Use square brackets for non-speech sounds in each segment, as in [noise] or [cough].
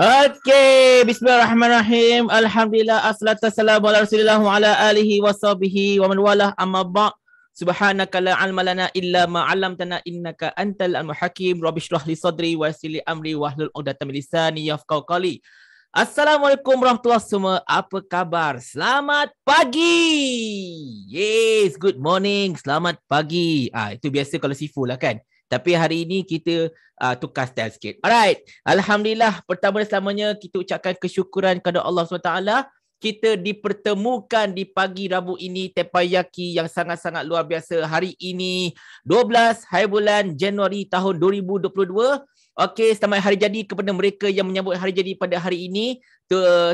Okay, bismillahirrahmanirrahim. Alhamdulillah, assalatu wassalamu ala rasulillah wa ala alihi wa sahbihi wa man walah amma ba' Subhanaka la alma lana illa ma 'allamtana innaka antal al-hakim. Rabbishrah li sadri wa yassir li amri wa hlul 'uqdatam min lisani yafqahu qawli. Assalamualaikum warahmatullahi semua. Apa khabar? Selamat pagi. Yes, good morning. Selamat pagi. Ah, itu biasa kalau sifu lah kan. Tapi hari ini kita uh, tukar style sikit. Alright. Alhamdulillah pertama dan selamanya kita ucapkan kesyukuran kepada Allah SWT. Kita dipertemukan di pagi Rabu ini Tepayaki yang sangat-sangat luar biasa. Hari ini 12 hari bulan Januari tahun 2022. Okey, selamat hari jadi kepada mereka yang menyambut hari jadi pada hari ini.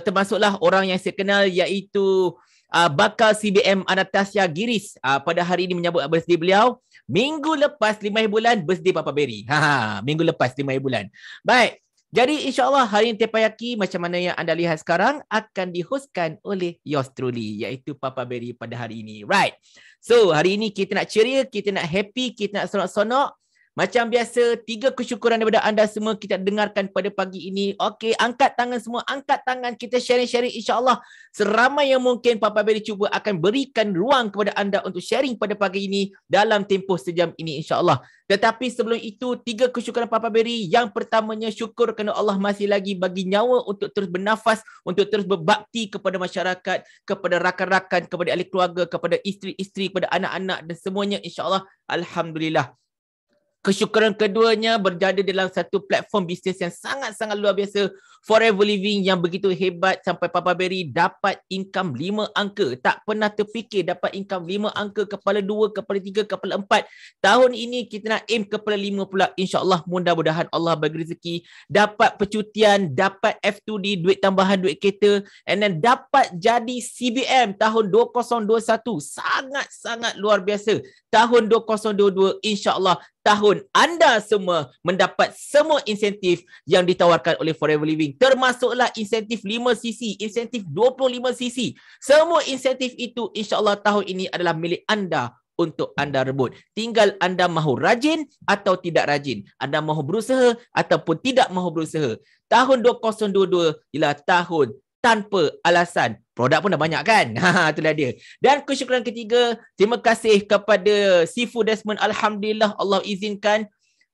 Termasuklah orang yang saya kenal iaitu uh, bakal CBM Anastasia Giris uh, pada hari ini menyambut birthday beliau. Minggu lepas lima bulan birthday Papa Berry. Ha, ha, minggu lepas lima bulan. Baik. Jadi insyaAllah hari ini Tepayaki macam mana yang anda lihat sekarang akan dihostkan oleh yours truly iaitu Papa Berry pada hari ini. Right. So hari ini kita nak ceria, kita nak happy, kita nak sonok-sonok. Macam biasa, tiga kesyukuran daripada anda semua kita dengarkan pada pagi ini. Okey, angkat tangan semua. Angkat tangan kita sharing-sharing insyaAllah. Seramai yang mungkin Papa Beri cuba akan berikan ruang kepada anda untuk sharing pada pagi ini dalam tempoh sejam ini insyaAllah. Tetapi sebelum itu, tiga kesyukuran Papa Beri Yang pertamanya, syukur kerana Allah masih lagi bagi nyawa untuk terus bernafas, untuk terus berbakti kepada masyarakat, kepada rakan-rakan, kepada ahli keluarga, kepada isteri-isteri, kepada anak-anak dan semuanya insyaAllah. Alhamdulillah. Kesyukuran keduanya berjaya dalam satu platform bisnes yang sangat-sangat luar biasa Forever Living yang begitu hebat sampai Papa Berry dapat income lima angka. Tak pernah terfikir dapat income lima angka, kepala dua, kepala tiga, kepala empat. Tahun ini kita nak aim kepala lima pula. InsyaAllah mudah-mudahan Allah bagi rezeki. Dapat percutian, dapat F2D, duit tambahan, duit kereta. And then dapat jadi CBM tahun 2021. Sangat-sangat luar biasa. Tahun 2022, insyaAllah tahun anda semua mendapat semua insentif yang ditawarkan oleh Forever Living racing termasuklah insentif 5cc, insentif 25cc. Semua insentif itu insyaAllah tahun ini adalah milik anda untuk anda rebut. Tinggal anda mahu rajin atau tidak rajin. Anda mahu berusaha ataupun tidak mahu berusaha. Tahun 2022 ialah tahun tanpa alasan. Produk pun dah banyak kan? [laughs] Ha, itulah dia. Dan kesyukuran ketiga, terima kasih kepada Sifu Desmond. Alhamdulillah Allah izinkan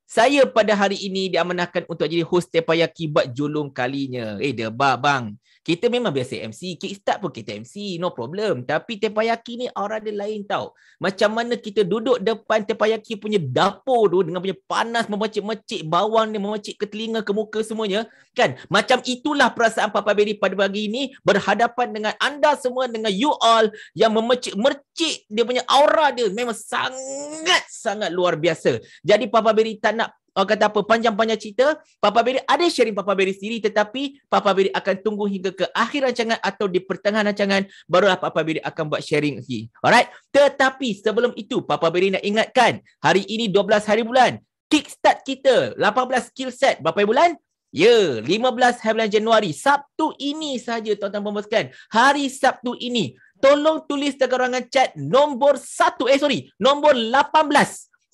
saya pada hari ini diamanahkan untuk jadi host Tepayaki buat julung kalinya. Eh, debar bang. Kita memang biasa MC. Kickstart pun kita MC. No problem. Tapi Tepayaki ni orang dia lain tau. Macam mana kita duduk depan Tepayaki punya dapur tu dengan punya panas memecik-mecik bawang ni memacik ke telinga ke muka semuanya. Kan? Macam itulah perasaan Papa Berry pada pagi ini berhadapan dengan anda semua dengan you all yang memecik-mecik dia punya aura dia memang sangat-sangat luar biasa. Jadi Papa Berry tak orang kata apa panjang-panjang cerita Papa Berry ada sharing Papa Berry sendiri tetapi Papa Berry akan tunggu hingga ke akhir rancangan atau di pertengahan rancangan barulah Papa Berry akan buat sharing lagi alright tetapi sebelum itu Papa Berry nak ingatkan hari ini 12 hari bulan kickstart kita 18 skill set berapa bulan Ya, yeah, 15 hari bulan Januari, Sabtu ini saja tuan-tuan dan Hari Sabtu ini, tolong tulis dekat ruangan chat nombor 1, eh sorry, nombor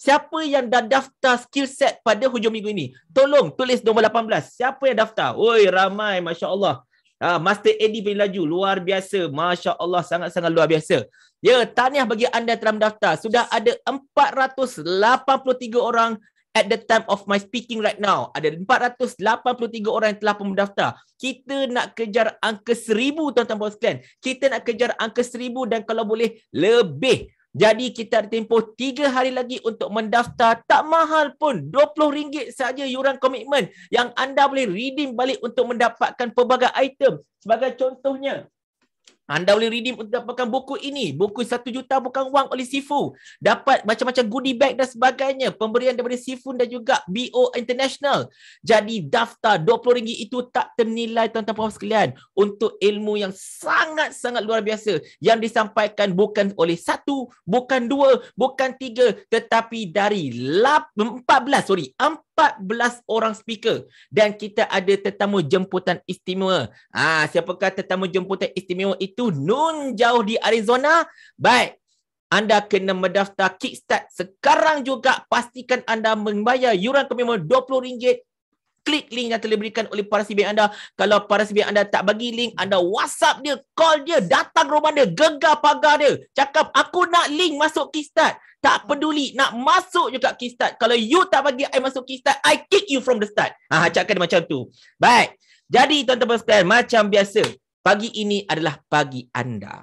Siapa yang dah daftar skill set pada hujung minggu ini? Tolong tulis nombor 18. Siapa yang daftar? Oi, ramai. Masya Allah. Ha, Master Eddie paling laju. Luar biasa. Masya Allah. Sangat-sangat luar biasa. Ya, tahniah bagi anda telah mendaftar. Sudah ada 483 orang at the time of my speaking right now. Ada 483 orang yang telah pun mendaftar. Kita nak kejar angka seribu tuan-tuan puan sekalian. Kita nak kejar angka seribu dan kalau boleh lebih. Jadi kita ada tempoh 3 hari lagi untuk mendaftar tak mahal pun RM20 saja yuran komitmen yang anda boleh redeem balik untuk mendapatkan pelbagai item. Sebagai contohnya, anda boleh redeem untuk dapatkan buku ini. Buku satu juta bukan wang oleh Sifu. Dapat macam-macam goodie bag dan sebagainya. Pemberian daripada Sifu dan juga BO International. Jadi daftar RM20 itu tak ternilai tuan-tuan puan sekalian. Untuk ilmu yang sangat-sangat luar biasa. Yang disampaikan bukan oleh satu, bukan dua, bukan tiga. Tetapi dari 14, sorry, 14 orang speaker dan kita ada tetamu jemputan istimewa. Ah, ha, siapakah tetamu jemputan istimewa itu? itu nun jauh di Arizona, baik. Anda kena mendaftar Kickstart sekarang juga. Pastikan anda membayar yuran komitmen RM20 klik link yang telah diberikan oleh para sibik anda. Kalau para sibik anda tak bagi link, anda WhatsApp dia, call dia, datang rumah dia, gegar pagar dia. Cakap, aku nak link masuk Kickstart. Tak peduli, nak masuk juga Kickstart. Kalau you tak bagi I masuk Kickstart, I kick you from the start. Ha, cakap macam tu. Baik. Jadi, tuan-tuan sekalian, macam biasa, Pagi ini adalah pagi anda.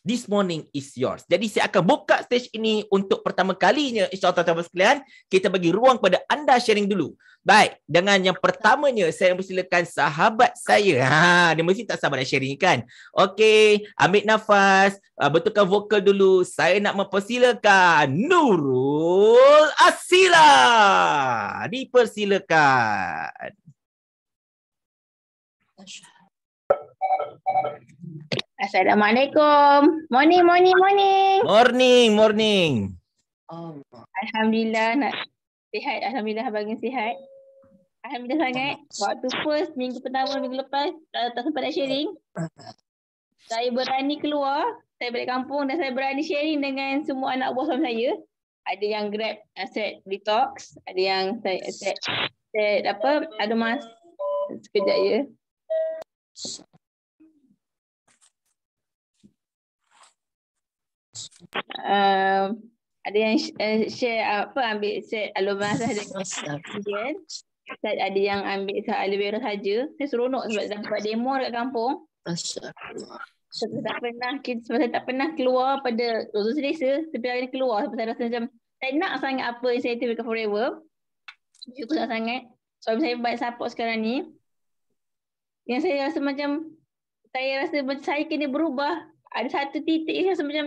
This morning is yours. Jadi saya akan buka stage ini untuk pertama kalinya InsyaAllah allah tuan-tuan sekalian, kita bagi ruang pada anda sharing dulu. Baik, dengan yang pertamanya saya mempersilakan sahabat saya. Ha, dia mesti tak sabar nak sharing kan. Okey, ambil nafas, uh, betulkan vokal dulu. Saya nak mempersilakan Nurul Asila. Dipersilakan. Assalamualaikum. Morning, morning, morning. Morning, morning. Oh. Alhamdulillah nak sihat. Alhamdulillah bagi sihat. Alhamdulillah sangat. Waktu first minggu pertama minggu lepas tak datang sempat nak sharing. [coughs] Saya berani keluar. Saya balik kampung dan saya berani sharing dengan semua anak buah suami saya. Ada yang grab aset detox. Ada yang saya aset, aset apa. Ada mas. Sekejap ya. uh, ada yang uh, share apa ambil set alumni saja kan set ada yang ambil set alumni saja saya seronok sebab dapat demo dekat kampung sebab tak pernah kita tak pernah keluar pada rosu selesa tapi hari ni keluar sebab saya rasa macam tak nak sangat apa yang saya tiba forever syukur sangat so saya buat support sekarang ni yang saya rasa macam saya rasa saya kena berubah ada satu titik yang macam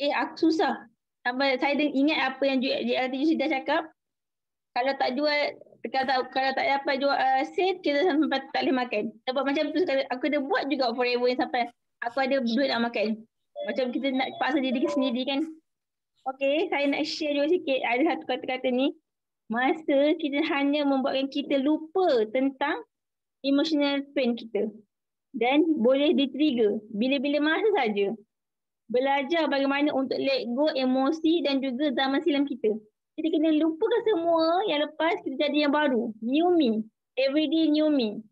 eh aku susah. Sampai saya ingat apa yang JLTC dah cakap. Kalau tak jual, kalau tak, kalau tak dapat jual uh, set, kita sampai tak boleh makan. Sebab macam tu, aku ada buat juga forever yang sampai aku ada duit nak makan. Macam kita nak paksa diri kita sendiri kan. Okay, saya nak share juga sikit. Ada satu kata-kata ni. Masa kita hanya membuatkan kita lupa tentang emotional pain kita. Dan boleh di bila-bila masa saja belajar bagaimana untuk let go emosi dan juga zaman silam kita. Kita kena lupakan semua yang lepas kita jadi yang baru. New me. Everyday new me.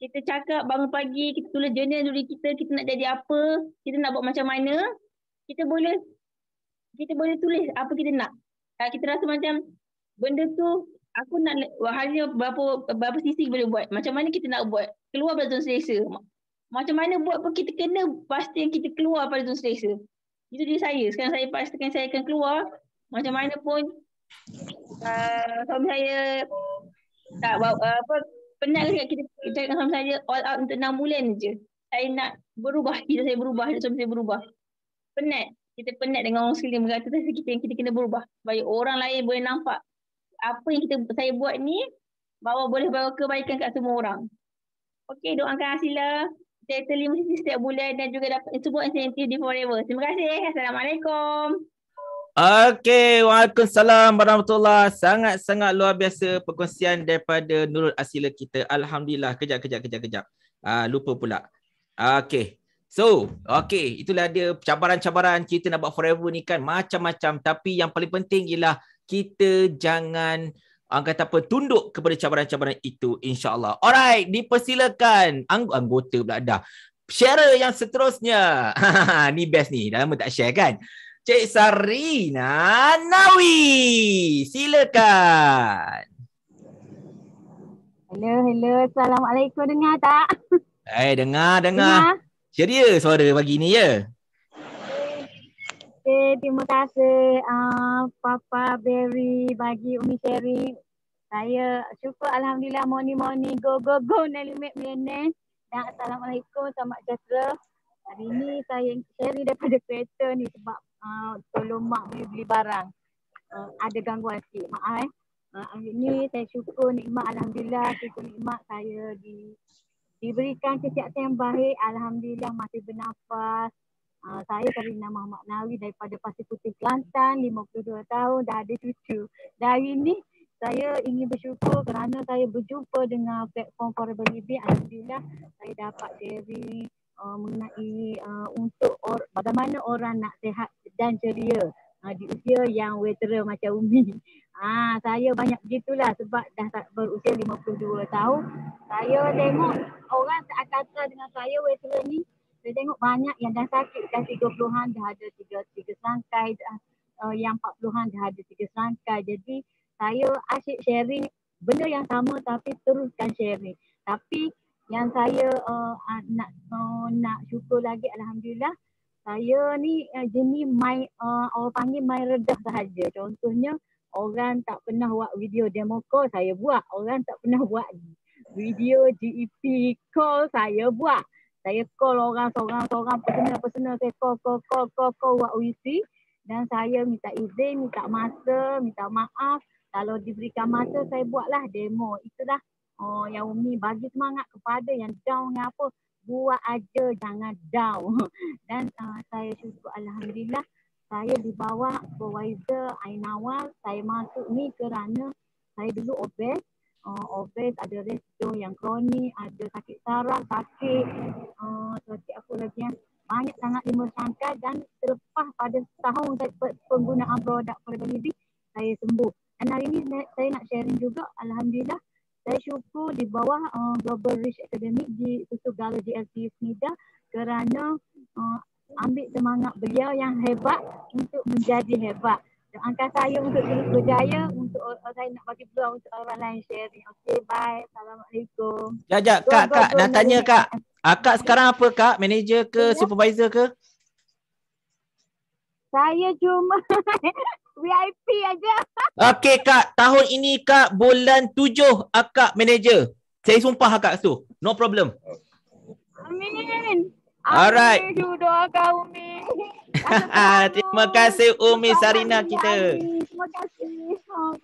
Kita cakap bangun pagi, kita tulis jurnal dulu kita, kita nak jadi apa, kita nak buat macam mana. Kita boleh kita boleh tulis apa kita nak. Ah, kita rasa macam benda tu aku nak hanya berapa berapa sisi boleh buat. Macam mana kita nak buat. Keluar dari zona selesa. Macam mana buat pun kita kena pasti yang kita keluar pada zona selesa. Itu dia saya. Sekarang saya pastikan saya akan keluar. Macam mana pun uh, suami saya tak bawa, uh, apa penat kita kita cakap dengan suami saya all out untuk 6 bulan je. Saya nak berubah, kita saya berubah, suami saya berubah. Penat. Kita penat dengan orang sekeliling berkata kita, kita kita kena berubah. Supaya orang lain boleh nampak apa yang kita saya buat ni bawa boleh bawa kebaikan kat semua orang. Okey, doakan Asila kereta limousin setiap bulan dan juga dapat support insentif di Forever. Terima kasih. Eh. Assalamualaikum. Okay, Waalaikumsalam warahmatullahi Sangat-sangat luar biasa perkongsian daripada Nurul Asila kita. Alhamdulillah. Kejap, kejap, kejap, kejap. Uh, lupa pula. Okay. So, okay. Itulah dia cabaran-cabaran kita nak buat forever ni kan. Macam-macam. Tapi yang paling penting ialah kita jangan... Uh, kata apa tunduk kepada cabaran-cabaran itu insyaallah. Alright, dipersilakan Angg- anggota pula dah. Share yang seterusnya. [laughs] ni best ni. Dah lama tak share kan? Cik Sarina Nawi. Silakan. Hello, hello. Assalamualaikum. Dengar tak? Eh, hey, dengar, dengar. dengar. Ceria suara pagi ni ya? Okay, terima kasih uh, Papa Berry bagi Umi Cherry, Saya syukur Alhamdulillah morning morning go go go Nelimek Mienen. Dan Assalamualaikum, selamat sejahtera. Hari ni saya yang Sherry daripada kereta ni sebab uh, tolong mak beli, beli barang. Uh, ada gangguan sikit. Maaf eh. Uh, hari ini saya syukur nikmat Alhamdulillah syukur nikmat saya di diberikan kesihatan yang baik. Alhamdulillah masih bernafas. Uh, saya Karina Muhammad Nawi daripada Pasir Putih Kelantan, 52 tahun, dah ada cucu. Dari ini, saya ingin bersyukur kerana saya berjumpa dengan platform Forever Living. Alhamdulillah, saya dapat dari uh, ah, mengenai uh, untuk or, bagaimana orang nak sehat dan ceria uh, di usia yang wetera macam Umi. Ah, saya banyak gitulah sebab dah berusia 52 tahun. Saya tengok orang seakan dengan saya wetera ni saya tengok banyak yang dah sakit dah 30-an dah ada tiga tiga serangkai dah, uh, yang empat puluhan dah ada tiga serangkai jadi saya asyik sharing benda yang sama tapi teruskan sharing tapi yang saya uh, nak uh, nak syukur lagi alhamdulillah saya ni uh, jenis my, uh, orang panggil mai redah sahaja contohnya orang tak pernah buat video demo call saya buat orang tak pernah buat video GEP call saya buat saya call orang seorang seorang personal personal saya call call call call call buat UC dan saya minta izin minta masa minta maaf kalau diberikan masa saya buatlah demo itulah oh yang Umi bagi semangat kepada yang down yang apa buat aja jangan down [laughs] dan uh, saya syukur alhamdulillah saya dibawa supervisor Ainawal saya masuk ni kerana saya dulu obes uh, ah, obes, ada resto yang kronik, ada sakit saraf, sakit, uh, sakit apa lagi yang banyak sangat dimersangka dan selepas pada tahun penggunaan produk Forever Living, saya sembuh. Dan hari ini saya nak sharing juga, Alhamdulillah, saya syukur di bawah uh, Global Reach Academic di Susu Gala GLT Yusnida kerana uh, ambil semangat beliau yang hebat untuk menjadi hebat doakan saya untuk terus berjaya untuk saya nak bagi peluang untuk orang lain share. Okey, bye. Assalamualaikum. Jajak ya, ya, go, kak, go, kak nak tanya go. kak. Akak ah, sekarang apa kak? Manager ke yeah. supervisor ke? Saya cuma [laughs] VIP aja. Okey kak, tahun ini kak bulan tujuh akak manager. Saya sumpah akak tu. No problem. Amin. Alright. Amin, you doakan Umi. [laughs] terima kasih Umi Sarina kita. Terima kasih.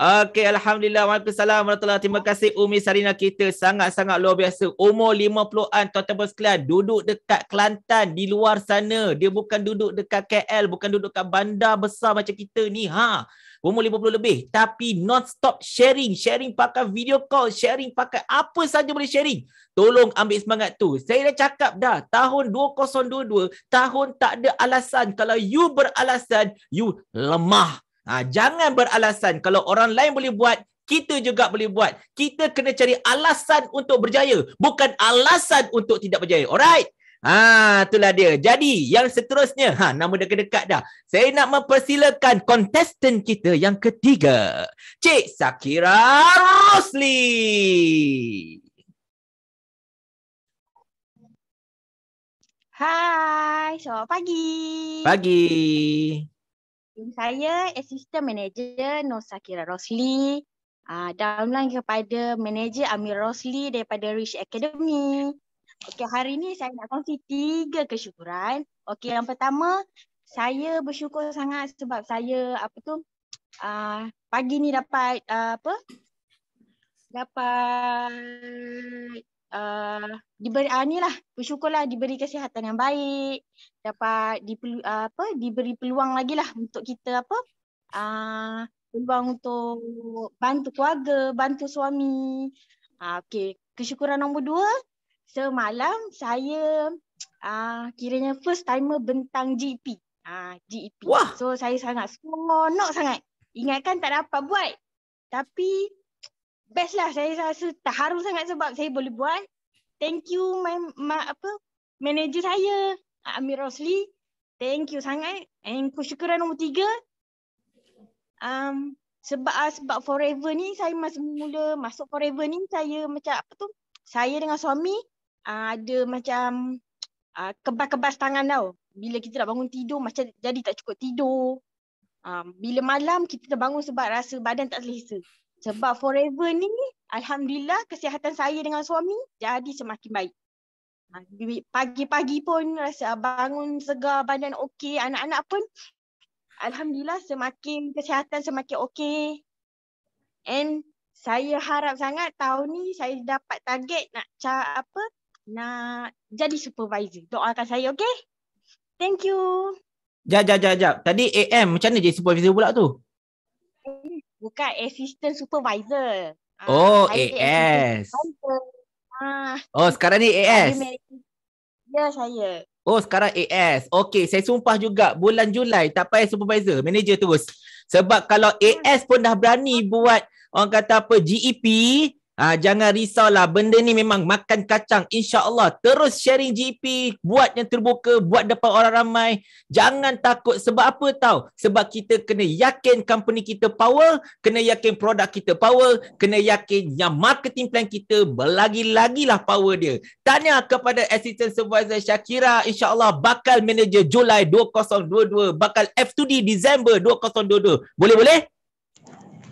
Okay, Alhamdulillah. Waalaikumsalam. Terima kasih Umi Sarina kita. Sangat-sangat luar biasa. Umur 50-an, tuan-tuan pun sekalian. Duduk dekat Kelantan, di luar sana. Dia bukan duduk dekat KL, bukan duduk dekat bandar besar macam kita ni. Ha. Umur lima puluh lebih. Tapi non-stop sharing. Sharing pakai video call. Sharing pakai apa saja boleh sharing. Tolong ambil semangat tu. Saya dah cakap dah. Tahun 2022, tahun tak ada alasan. Kalau you beralasan, you lemah. Ha, jangan beralasan kalau orang lain boleh buat, kita juga boleh buat. Kita kena cari alasan untuk berjaya, bukan alasan untuk tidak berjaya. Alright? Ha, itulah dia. Jadi, yang seterusnya, ha, nama dah dekat dah. Saya nak mempersilakan kontestan kita yang ketiga. Cik Sakira Rosli. Hai, selamat pagi. Pagi saya assistant manager Nur Sakira Rosli uh, ah, downline kepada manager Amir Rosli daripada Rich Academy. Okey, hari ini saya nak kongsi tiga kesyukuran. Okey, yang pertama, saya bersyukur sangat sebab saya apa tu uh, pagi ni dapat uh, apa? Dapat diberi uh, ah, ni lah bersyukurlah diberi kesihatan yang baik dapat dipelu, uh, apa diberi peluang lagi lah untuk kita apa uh, peluang untuk bantu keluarga bantu suami uh, okay kesyukuran nombor dua semalam saya uh, kiranya first timer bentang GP e ah uh, GEP. Wah. So saya sangat senang, nak sangat. Ingatkan tak dapat buat. Tapi best lah saya rasa terharu sangat sebab saya boleh buat thank you my, my apa manager saya Amir Rosli thank you sangat and kesyukuran nombor tiga um, sebab ah, sebab forever ni saya masa mula masuk forever ni saya macam apa tu saya dengan suami uh, ada macam uh, kebas-kebas tangan tau bila kita dah bangun tidur macam jadi tak cukup tidur um, bila malam kita terbangun sebab rasa badan tak selesa sebab forever ni, Alhamdulillah kesihatan saya dengan suami jadi semakin baik. Pagi-pagi pun rasa bangun segar, badan okey, anak-anak pun Alhamdulillah semakin kesihatan semakin okey. And saya harap sangat tahun ni saya dapat target nak ca- apa nak jadi supervisor. Doakan saya okey. Thank you. Jap, jap, jap, jap. Tadi AM macam mana jadi supervisor pula tu? Hmm. Bukan assistant supervisor. Ah, oh, uh, AS. Uh, oh, sekarang ni AS. Ya, saya. Oh, sekarang AS. Okay saya sumpah juga bulan Julai tak payah supervisor, manager terus. Sebab kalau AS pun dah berani buat orang kata apa GEP, Ah jangan risaulah benda ni memang makan kacang Insyaallah Terus sharing GP, buat yang terbuka, buat depan orang ramai. Jangan takut sebab apa tahu? Sebab kita kena yakin company kita power, kena yakin produk kita power, kena yakin yang marketing plan kita lagi-lagi lagilah power dia. Tanya kepada assistant supervisor Shakira insyaallah bakal manager Julai 2022, bakal F2D Disember 2022. Boleh boleh?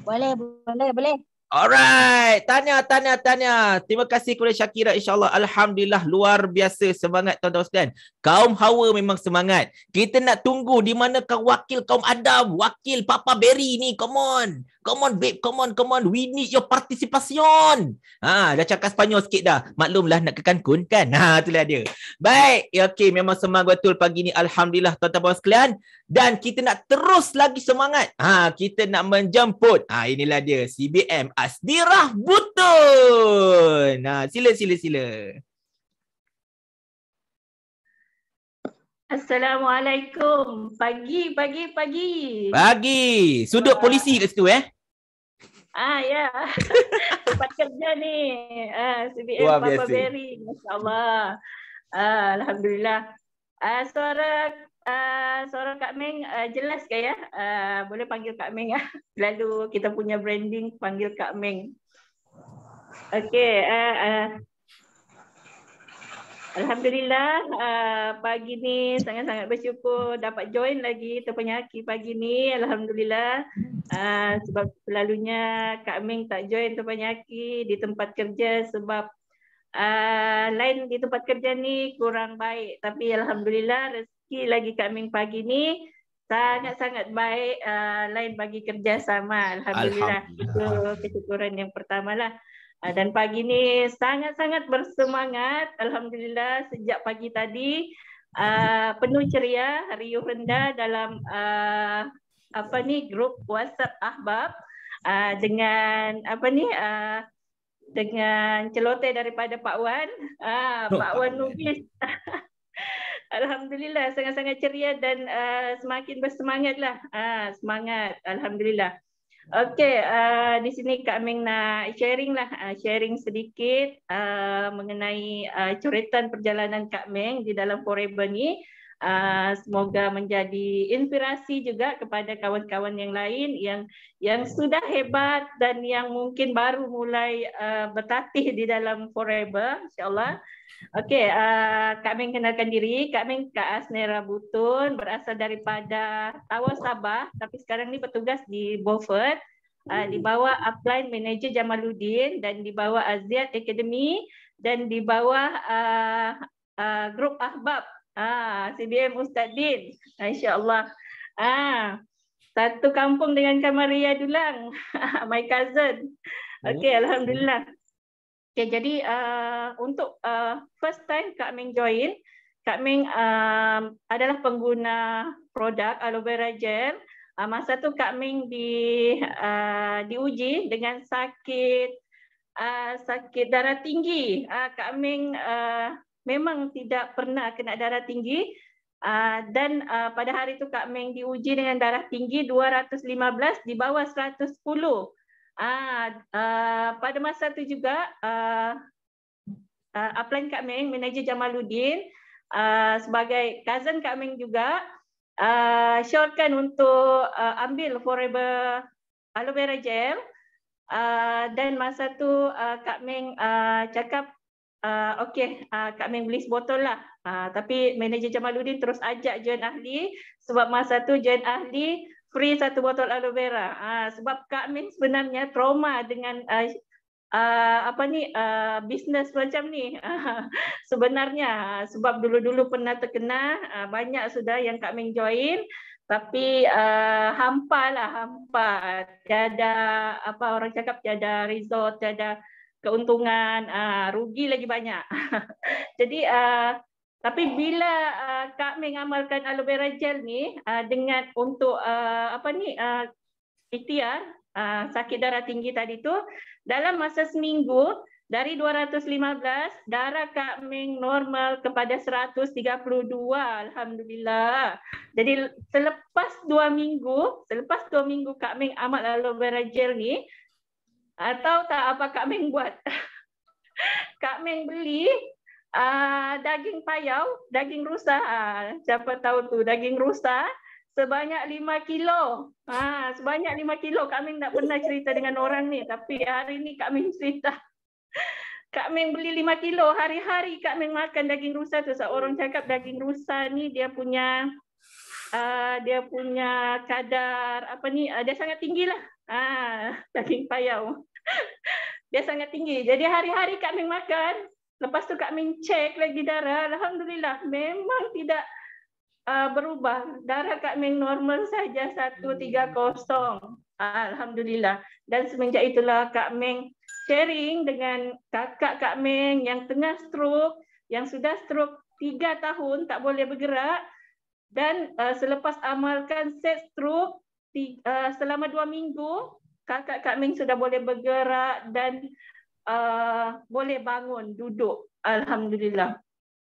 Boleh, boleh, boleh. Alright, tanya, tanya, tanya. Terima kasih kepada Syakira. InsyaAllah, Alhamdulillah, luar biasa semangat tuan-tuan sekalian. Kaum Hawa memang semangat. Kita nak tunggu di manakah wakil kaum Adam, wakil Papa Berry ni. Come on. Come on, babe. Come on, come on. We need your participation. Ha, dah cakap Spanyol sikit dah. Maklumlah nak ke Cancun kan? [laughs] Ha, itulah dia. Baik. Ya, okay, memang semangat betul pagi ni. Alhamdulillah, tuan-tuan sekalian. Dan kita nak terus lagi semangat. Ha, kita nak menjemput. Ha, inilah dia. CBM Asdirah Butun. Nah, ha, sila sila sila. Assalamualaikum. Pagi, pagi, pagi. Pagi. Sudut uh, polisi kat situ eh. Ah, ya. Yeah. [laughs] Tempat kerja ni. Ah, CBM Papa Berry. Masya Allah. Ah, Alhamdulillah. Ah, suara Ah, seorang Kak Meng uh, jelas ke ya? Uh, boleh panggil Kak Meng ya. [laughs] Lalu kita punya branding panggil Kak Meng. Okey, uh, uh, Alhamdulillah uh, pagi ni sangat-sangat bersyukur dapat join lagi terpenyaki pagi ni Alhamdulillah uh, sebab selalunya Kak Meng tak join terpenyaki di tempat kerja sebab uh, lain di tempat kerja ni kurang baik tapi Alhamdulillah rezeki lagi kami pagi ni sangat-sangat baik uh, lain bagi kerjasama alhamdulillah. alhamdulillah itu kesyukuran yang pertamalah uh, dan pagi ni sangat-sangat bersemangat alhamdulillah sejak pagi tadi uh, penuh ceria riuh rendah dalam uh, apa ni grup WhatsApp ahbab uh, dengan apa ni uh, dengan celoteh daripada Pak Wan. Ah, oh, Pak Wan Nubis. [laughs] Alhamdulillah sangat-sangat ceria dan uh, semakin bersemangatlah. Ah uh, semangat alhamdulillah. Okey, uh, di sini Kak Ming nak sharing lah, uh, sharing sedikit uh, mengenai uh, coretan perjalanan Kak Ming di dalam Forever ni. Ah, semoga menjadi inspirasi juga kepada kawan-kawan yang lain yang yang sudah hebat dan yang mungkin baru mulai uh, ah, bertatih di dalam forever insyaallah. Okey, uh, Kak Ming kenalkan diri. Kak Ming Kak Asnera Butun berasal daripada Tawa Sabah tapi sekarang ni bertugas di Beaufort. Uh, di bawah upline manager Jamaluddin dan di bawah Aziat Academy dan di bawah uh, uh, grup Ahbab Ah, CBM Ustaz Din. Masya-Allah. Ah. Satu kampung dengan Kamaria Dulang. [laughs] My cousin. Oh, Okey, oh. alhamdulillah. Okay, jadi uh, untuk uh, first time Kak Ming join, Kak Ming uh, adalah pengguna produk aloe vera gel. Uh, masa tu Kak Ming di uh, diuji dengan sakit uh, sakit darah tinggi. Uh, Kak Ming uh, memang tidak pernah kena darah tinggi ah, dan ah, pada hari itu Kak Meng diuji dengan darah tinggi 215 di bawah 110. Ah, pada masa itu juga uh, Kak Meng, manager Jamaluddin sebagai cousin Kak Meng juga uh, syorkan untuk ambil forever aloe vera gel. Uh, dan masa tu uh, Kak Meng uh, cakap uh, okey uh, Kak Min beli sebotol lah. Uh, tapi manager Jamaluddin terus ajak join Ahli sebab masa tu join Ahli free satu botol aloe vera. Uh, sebab Kak Min sebenarnya trauma dengan uh, Uh, apa ni uh, bisnes macam ni uh, sebenarnya uh, sebab dulu-dulu pernah terkena uh, banyak sudah yang Kak Ming join tapi uh, hampa lah hampa tiada apa orang cakap tiada resort tiada keuntungan, uh, rugi lagi banyak. [laughs] Jadi, uh, tapi bila uh, Kak mengamalkan aloe vera gel ni uh, dengan untuk uh, apa ni ikhtiar uh, uh, sakit darah tinggi tadi tu dalam masa seminggu dari 215 darah Kak Ming normal kepada 132 alhamdulillah. Jadi selepas 2 minggu, selepas 2 minggu Kak Ming amal aloe vera gel ni, atau tak apa Kak Ming buat? [laughs] Kak Ming beli uh, daging payau, daging rusa. Uh, siapa tahu tu daging rusa sebanyak lima kilo. Ha, uh, sebanyak lima kilo. Kak Ming tak pernah cerita dengan orang ni. Tapi hari ni Kak Ming cerita. [laughs] Kak Ming beli 5 kilo. Hari-hari Kak Ming makan daging rusa tu. Sebab orang cakap daging rusa ni dia punya... Uh, dia punya kadar apa ni uh, dia sangat tinggi lah Ah, daging payau. [laughs] Biasanya tinggi. Jadi hari-hari Kak Ming makan, lepas tu Kak Ming cek lagi darah, alhamdulillah memang tidak uh, berubah. Darah Kak Ming normal saja 130. Hmm. Alhamdulillah. Dan semenjak itulah Kak Ming sharing dengan kakak Kak Ming yang tengah stroke, yang sudah stroke tiga tahun tak boleh bergerak dan uh, selepas amalkan set stroke tiga, uh, selama dua minggu kakak Kak Ming sudah boleh bergerak dan uh, boleh bangun duduk alhamdulillah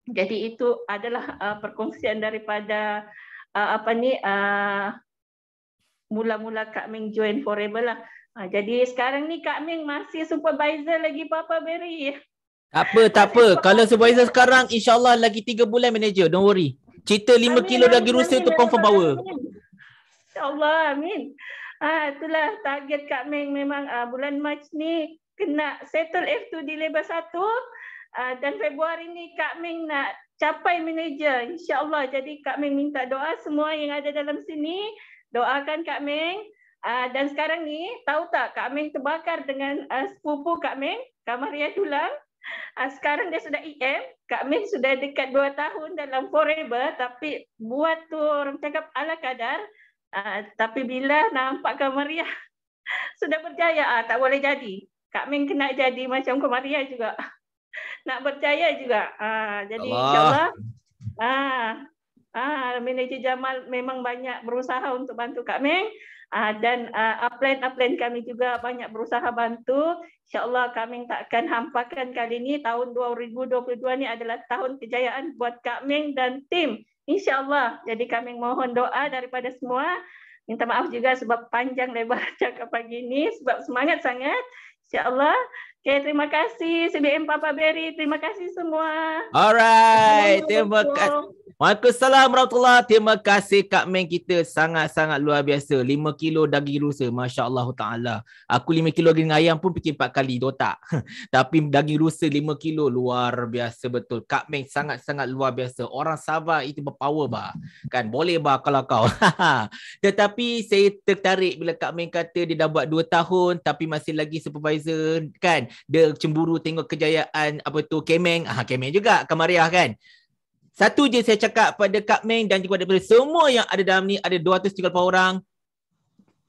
jadi itu adalah uh, perkongsian daripada uh, apa ni uh, mula-mula Kak Ming join forever lah uh, jadi sekarang ni Kak Ming masih supervisor lagi papa beri tak apa tak apa kalau supervisor sekarang insyaallah lagi 3 bulan manager don't worry cerita 5 kilo lagi rusa tu confirm power InsyaAllah, amin. Ah, itulah target Kak Meng memang ah, bulan Mac ni kena settle F2 di level 1 ah, dan Februari ni Kak Meng nak capai manager insyaAllah. Jadi Kak Meng minta doa semua yang ada dalam sini doakan Kak Meng. Ah, dan sekarang ni tahu tak Kak Meng terbakar dengan ah, sepupu Kak Meng, Kak Maria Dulang. Ah, sekarang dia sudah EM, Kak Meng sudah dekat 2 tahun dalam forever tapi buat tu orang cakap ala kadar. Uh, tapi bila nampak kemeriah, [laughs] sudah berjaya, uh, tak boleh jadi. Kak Ming kena jadi macam kemeriah juga. [laughs] Nak berjaya juga. Uh, jadi insyaAllah. Uh, Ah, manager Jamal memang banyak berusaha untuk bantu Kak Meng ah, dan uh, upline upline kami juga banyak berusaha bantu. Insyaallah kami tak akan hampakan kali ini tahun 2022 ni adalah tahun kejayaan buat Kak Meng dan tim insyaallah jadi kami mohon doa daripada semua minta maaf juga sebab panjang lebar [laughs] cakap pagi ini sebab semangat sangat insyaallah Okay, terima kasih CBM Papa Berry. Terima kasih semua. Alright. Terima kasih. Waalaikumsalam warahmatullahi Terima kasih Kak Meng kita sangat-sangat luar biasa. 5 kilo daging rusa. Masya Allah ta'ala. Aku 5 kilo daging ayam pun fikir 4 kali. Dotak. [laughs] Tapi daging rusa 5 kilo luar biasa betul. Kak Meng sangat-sangat luar biasa. Orang Sabah itu berpower bah. Kan boleh bah kalau kau. [laughs] Tetapi saya tertarik bila Kak Meng kata dia dah buat 2 tahun tapi masih lagi supervisor. Kan dia cemburu tengok kejayaan apa tu Kemeng ah Kemeng juga Kamariah kan satu je saya cakap pada Kak Meng dan juga pada semua yang ada dalam ni ada 230 orang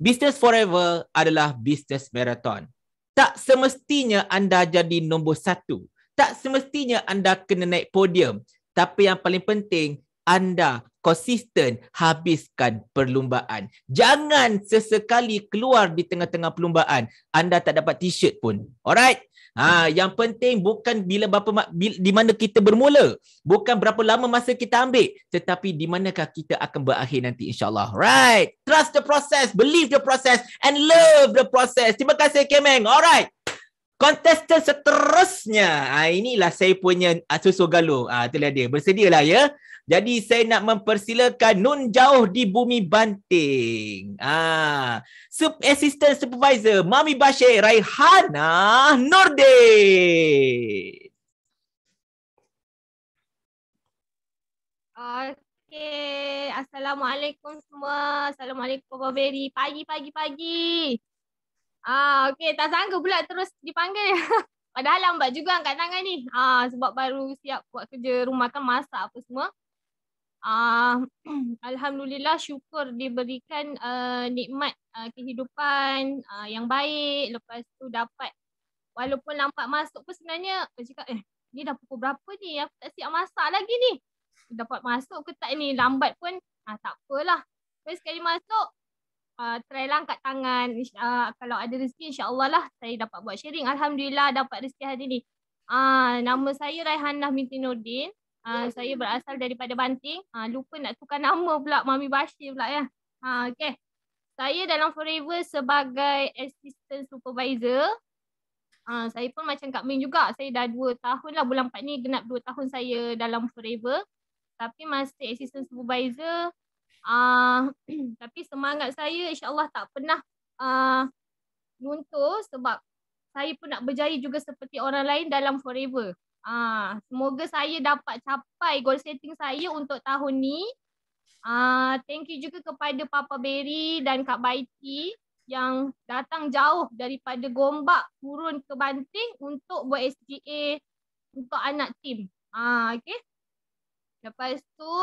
Business Forever adalah business marathon tak semestinya anda jadi nombor satu. Tak semestinya anda kena naik podium. Tapi yang paling penting, anda konsisten habiskan perlumbaan. Jangan sesekali keluar di tengah-tengah perlumbaan. Anda tak dapat t-shirt pun. Alright? Ha, yang penting bukan bila berapa ma- bila, di mana kita bermula, bukan berapa lama masa kita ambil, tetapi di manakah kita akan berakhir nanti insyaallah. Right. Trust the process, believe the process and love the process. Terima kasih Kemeng. Alright. Contestant seterusnya. Ha, inilah saya punya ah, susu galuh. Ha, itulah dia. Bersedialah ya. Jadi saya nak mempersilakan Nun Jauh di Bumi Banting. Ah, ha. Sub Assistant Supervisor Mami Bashir Raihana Norde. Okay. Assalamualaikum semua. Assalamualaikum Pak Pagi, pagi, pagi. Ah, okay. Tak sangka pula terus dipanggil. Padahal [laughs] lambat juga angkat tangan ni. Ah, sebab baru siap buat kerja rumah kan masak apa semua uh, [clears throat] alhamdulillah syukur diberikan uh, nikmat uh, kehidupan uh, yang baik lepas tu dapat walaupun lambat masuk pun sebenarnya aku cakap eh ni dah pukul berapa ni aku tak siap masak lagi ni dapat masuk ke tak ni lambat pun uh, tak apalah first sekali masuk uh, try langkat lah tangan uh, kalau ada rezeki insyaallah lah saya dapat buat sharing alhamdulillah dapat rezeki hari ni Ah, nama saya Raihanah binti Nordin. Uh, saya berasal daripada Banting. Uh, lupa nak tukar nama pula Mami Bashir pula ya. Uh, ah, okay. Saya dalam Forever sebagai assistant supervisor. Uh, saya pun macam Kak Min juga. Saya dah 2 tahun lah. Bulan 4 ni genap 2 tahun saya dalam Forever. Tapi masih assistant supervisor. Uh, [clears throat] tapi semangat saya insyaAllah tak pernah uh, luntur sebab saya pun nak berjaya juga seperti orang lain dalam Forever. Ah, semoga saya dapat capai goal setting saya untuk tahun ni. Ah, thank you juga kepada Papa Berry dan Kak Baiti yang datang jauh daripada Gombak turun ke Banting untuk buat SGA untuk anak tim. Ah, okey. Lepas tu,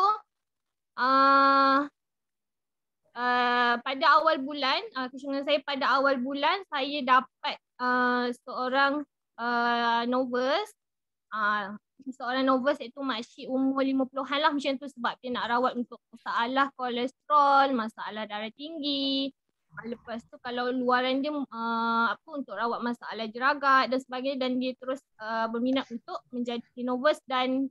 ah, Uh, pada awal bulan, uh, kesenangan saya pada awal bulan saya dapat uh, seorang uh, novice uh, seorang novice itu makcik umur 50-an lah macam tu sebab dia nak rawat untuk masalah kolesterol, masalah darah tinggi. Lepas tu kalau luaran dia uh, apa untuk rawat masalah jeragat dan sebagainya dan dia terus uh, berminat untuk menjadi novice dan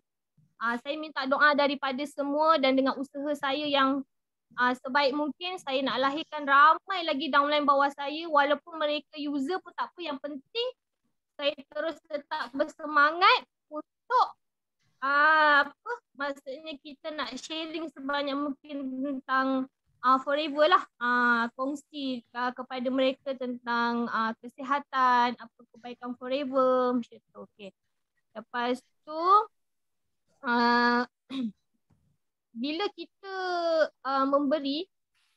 uh, saya minta doa daripada semua dan dengan usaha saya yang uh, sebaik mungkin saya nak lahirkan ramai lagi downline bawah saya walaupun mereka user pun tak apa yang penting saya terus tetap bersemangat untuk uh, apa maksudnya kita nak sharing sebanyak mungkin tentang uh, ah, forever lah uh, kongsi uh, kepada mereka tentang uh, kesihatan apa kebaikan forever macam tu okey lepas tu uh, [clears throat] bila kita uh, memberi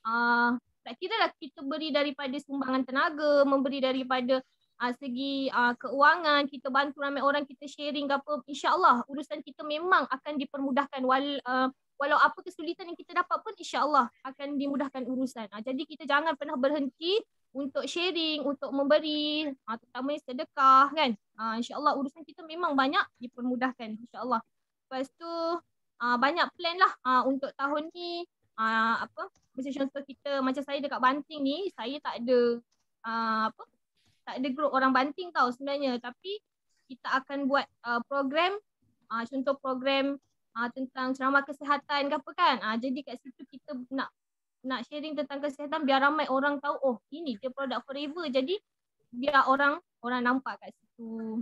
uh, tak kira lah kita beri daripada sumbangan tenaga memberi daripada uh, segi uh, keuangan kita bantu ramai orang kita sharing ke apa insyaallah urusan kita memang akan dipermudahkan wal uh, walau apa kesulitan yang kita dapat pun insyaallah akan dimudahkan urusan uh, jadi kita jangan pernah berhenti untuk sharing untuk memberi uh, terutama sedekah kan uh, insyaallah urusan kita memang banyak dipermudahkan insyaallah lepas tu uh, banyak plan lah uh, untuk tahun ni uh, apa macam contoh kita macam saya dekat Banting ni saya tak ada uh, apa tak ada grup orang banting tau sebenarnya tapi kita akan buat uh, program uh, contoh program uh, tentang ceramah kesihatan ke apa kan uh, jadi kat situ kita nak nak sharing tentang kesihatan biar ramai orang tahu oh ini dia produk forever jadi biar orang orang nampak kat situ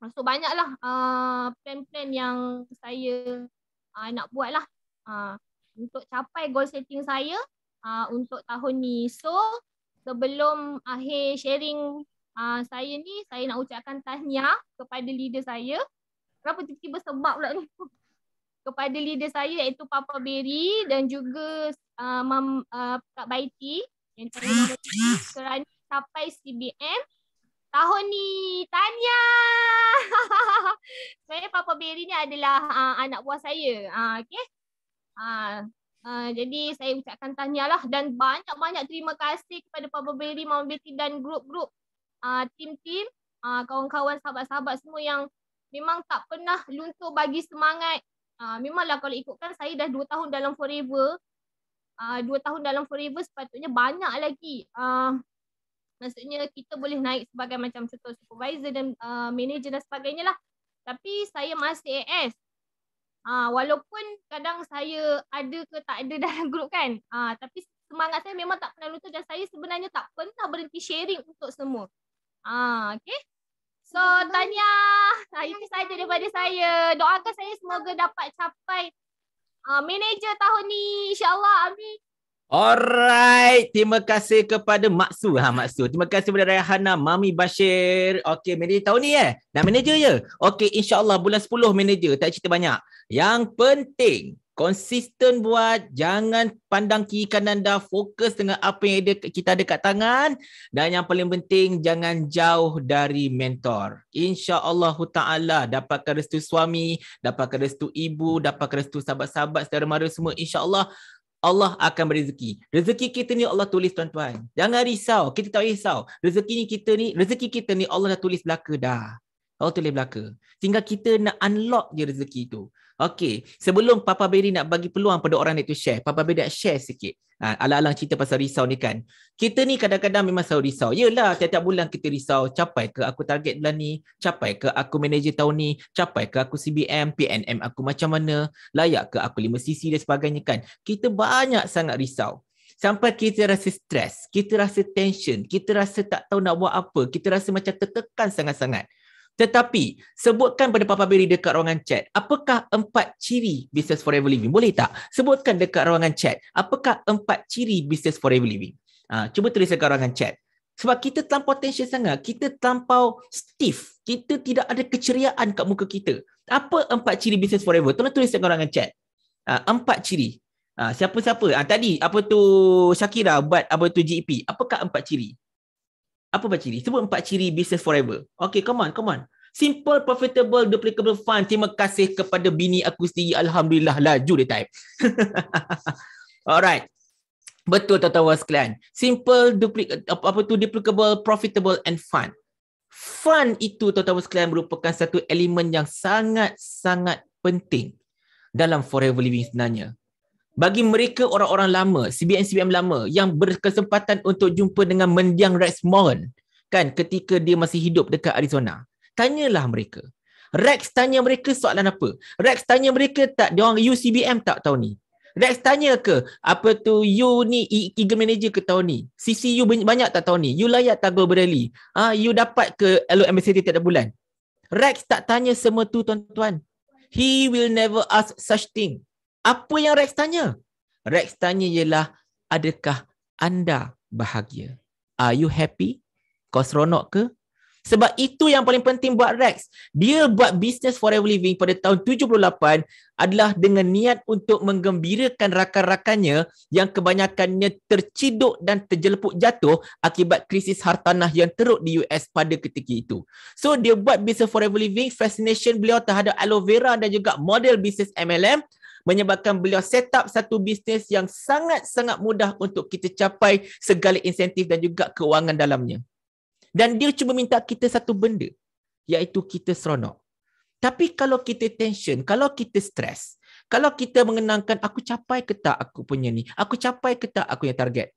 masuk so, banyaklah uh, plan-plan yang saya uh, nak buatlah uh, untuk capai goal setting saya uh, untuk tahun ni so sebelum akhir sharing uh, saya ni, saya nak ucapkan tahniah kepada leader saya. Kenapa tiba-tiba sebab pula ni? [laughs] kepada leader saya iaitu Papa Berry dan juga uh, Mam, uh, Kak Baiti yang hmm. kerana sampai CBM tahun ni. Tanya! [laughs] Sebenarnya Papa Berry ni adalah uh, anak buah saya. Uh, okay? Uh, Ah, jadi saya ucapkan lah dan banyak-banyak terima kasih kepada Papa Billy, Mama Betty dan grup-grup uh, tim-tim, uh, kawan-kawan, sahabat-sahabat semua yang memang tak pernah luntur bagi semangat. Uh, memanglah kalau ikutkan saya dah 2 tahun dalam Forever. Uh, 2 tahun dalam Forever sepatutnya banyak lagi. Uh, maksudnya kita boleh naik sebagai macam contoh supervisor dan uh, manager dan sebagainya lah. Tapi saya masih AS. Uh, walaupun kadang saya ada ke tak ada [laughs] dalam grup kan. Uh, tapi semangat saya memang tak pernah lutut dan saya sebenarnya tak pernah berhenti sharing untuk semua. Ah, okay. So, Tania, nah, itu saja daripada saya. Doakan saya semoga dapat capai uh, manager tahun ni. InsyaAllah, amin. Alright, terima kasih kepada Maksu. Ha, Maksu. Terima kasih kepada Rayhana, Mami Bashir. Okay, manager tahun ni eh? Dah manager ya? Okay, insyaAllah bulan 10 manager. Tak cerita banyak. Yang penting, konsisten buat. Jangan pandang kiri kanan dah. Fokus dengan apa yang ada, kita ada kat tangan. Dan yang paling penting, jangan jauh dari mentor. InsyaAllah ta'ala dapatkan restu suami, dapatkan restu ibu, dapatkan restu sahabat-sahabat, saudara-mara semua. InsyaAllah Allah akan beri rezeki. Rezeki kita ni Allah tulis tuan-tuan. Jangan risau, kita tak risau. Rezeki ni kita ni, rezeki kita ni Allah dah tulis belaka dah. Allah tulis belaka. Tinggal kita nak unlock je rezeki tu. Okey, sebelum Papa Berry nak bagi peluang pada orang itu share, Papa Berry nak share sikit. Ha, alang-alang cerita pasal risau ni kan. Kita ni kadang-kadang memang selalu risau. Yelah, tiap-tiap bulan kita risau capai ke aku target bulan ni, capai ke aku manager tahun ni, capai ke aku CBM, PNM aku macam mana, layak ke aku 5CC dan sebagainya kan. Kita banyak sangat risau. Sampai kita rasa stres, kita rasa tension, kita rasa tak tahu nak buat apa, kita rasa macam tertekan sangat-sangat. Tetapi sebutkan pada Papa Berry dekat ruangan chat, apakah empat ciri Business Forever Living? Boleh tak? Sebutkan dekat ruangan chat, apakah empat ciri Business Forever Living? Ha, cuba tulis dekat ruangan chat. Sebab kita terlampau tension sangat, kita terlampau stiff, kita tidak ada keceriaan kat muka kita. Apa empat ciri Business Forever? Tolong tulis dekat ruangan chat. Ha, empat ciri. Ah, siapa-siapa? Ha, tadi apa tu Shakira buat apa tu GEP? Apakah empat ciri? apa empat ciri? Sebut empat ciri business forever. Okay, come on, come on. Simple, profitable, duplicable fund. Terima kasih kepada bini aku sendiri. Alhamdulillah, laju dia type. [laughs] Alright. Betul tuan-tuan was clan. Simple, duplic apa, tu duplicable, profitable and fun. Fun itu tuan-tuan was clan merupakan satu elemen yang sangat-sangat penting dalam forever living sebenarnya bagi mereka orang-orang lama, CBN-CBN lama yang berkesempatan untuk jumpa dengan mendiang Rex Mohan kan ketika dia masih hidup dekat Arizona. Tanyalah mereka. Rex tanya mereka soalan apa? Rex tanya mereka tak dia orang UCBM tak tahu ni. Rex tanya ke apa tu you ni eagle manager ke tahun ni? CCU banyak tak tahun ni? You layak tak Global Rally? Ah ha, you dapat ke Elo MSCT tiap bulan? Rex tak tanya semua tu tuan-tuan. He will never ask such thing. Apa yang Rex tanya? Rex tanya ialah, adakah anda bahagia? Are you happy? Kau seronok ke? Sebab itu yang paling penting buat Rex. Dia buat business forever living pada tahun 78 adalah dengan niat untuk menggembirakan rakan-rakannya yang kebanyakannya terciduk dan terjelepuk jatuh akibat krisis hartanah yang teruk di US pada ketika itu. So dia buat business forever living fascination beliau terhadap aloe vera dan juga model business MLM menyebabkan beliau set up satu bisnes yang sangat-sangat mudah untuk kita capai segala insentif dan juga kewangan dalamnya. Dan dia cuma minta kita satu benda, iaitu kita seronok. Tapi kalau kita tension, kalau kita stres, kalau kita mengenangkan aku capai ke tak aku punya ni, aku capai ke tak aku punya target,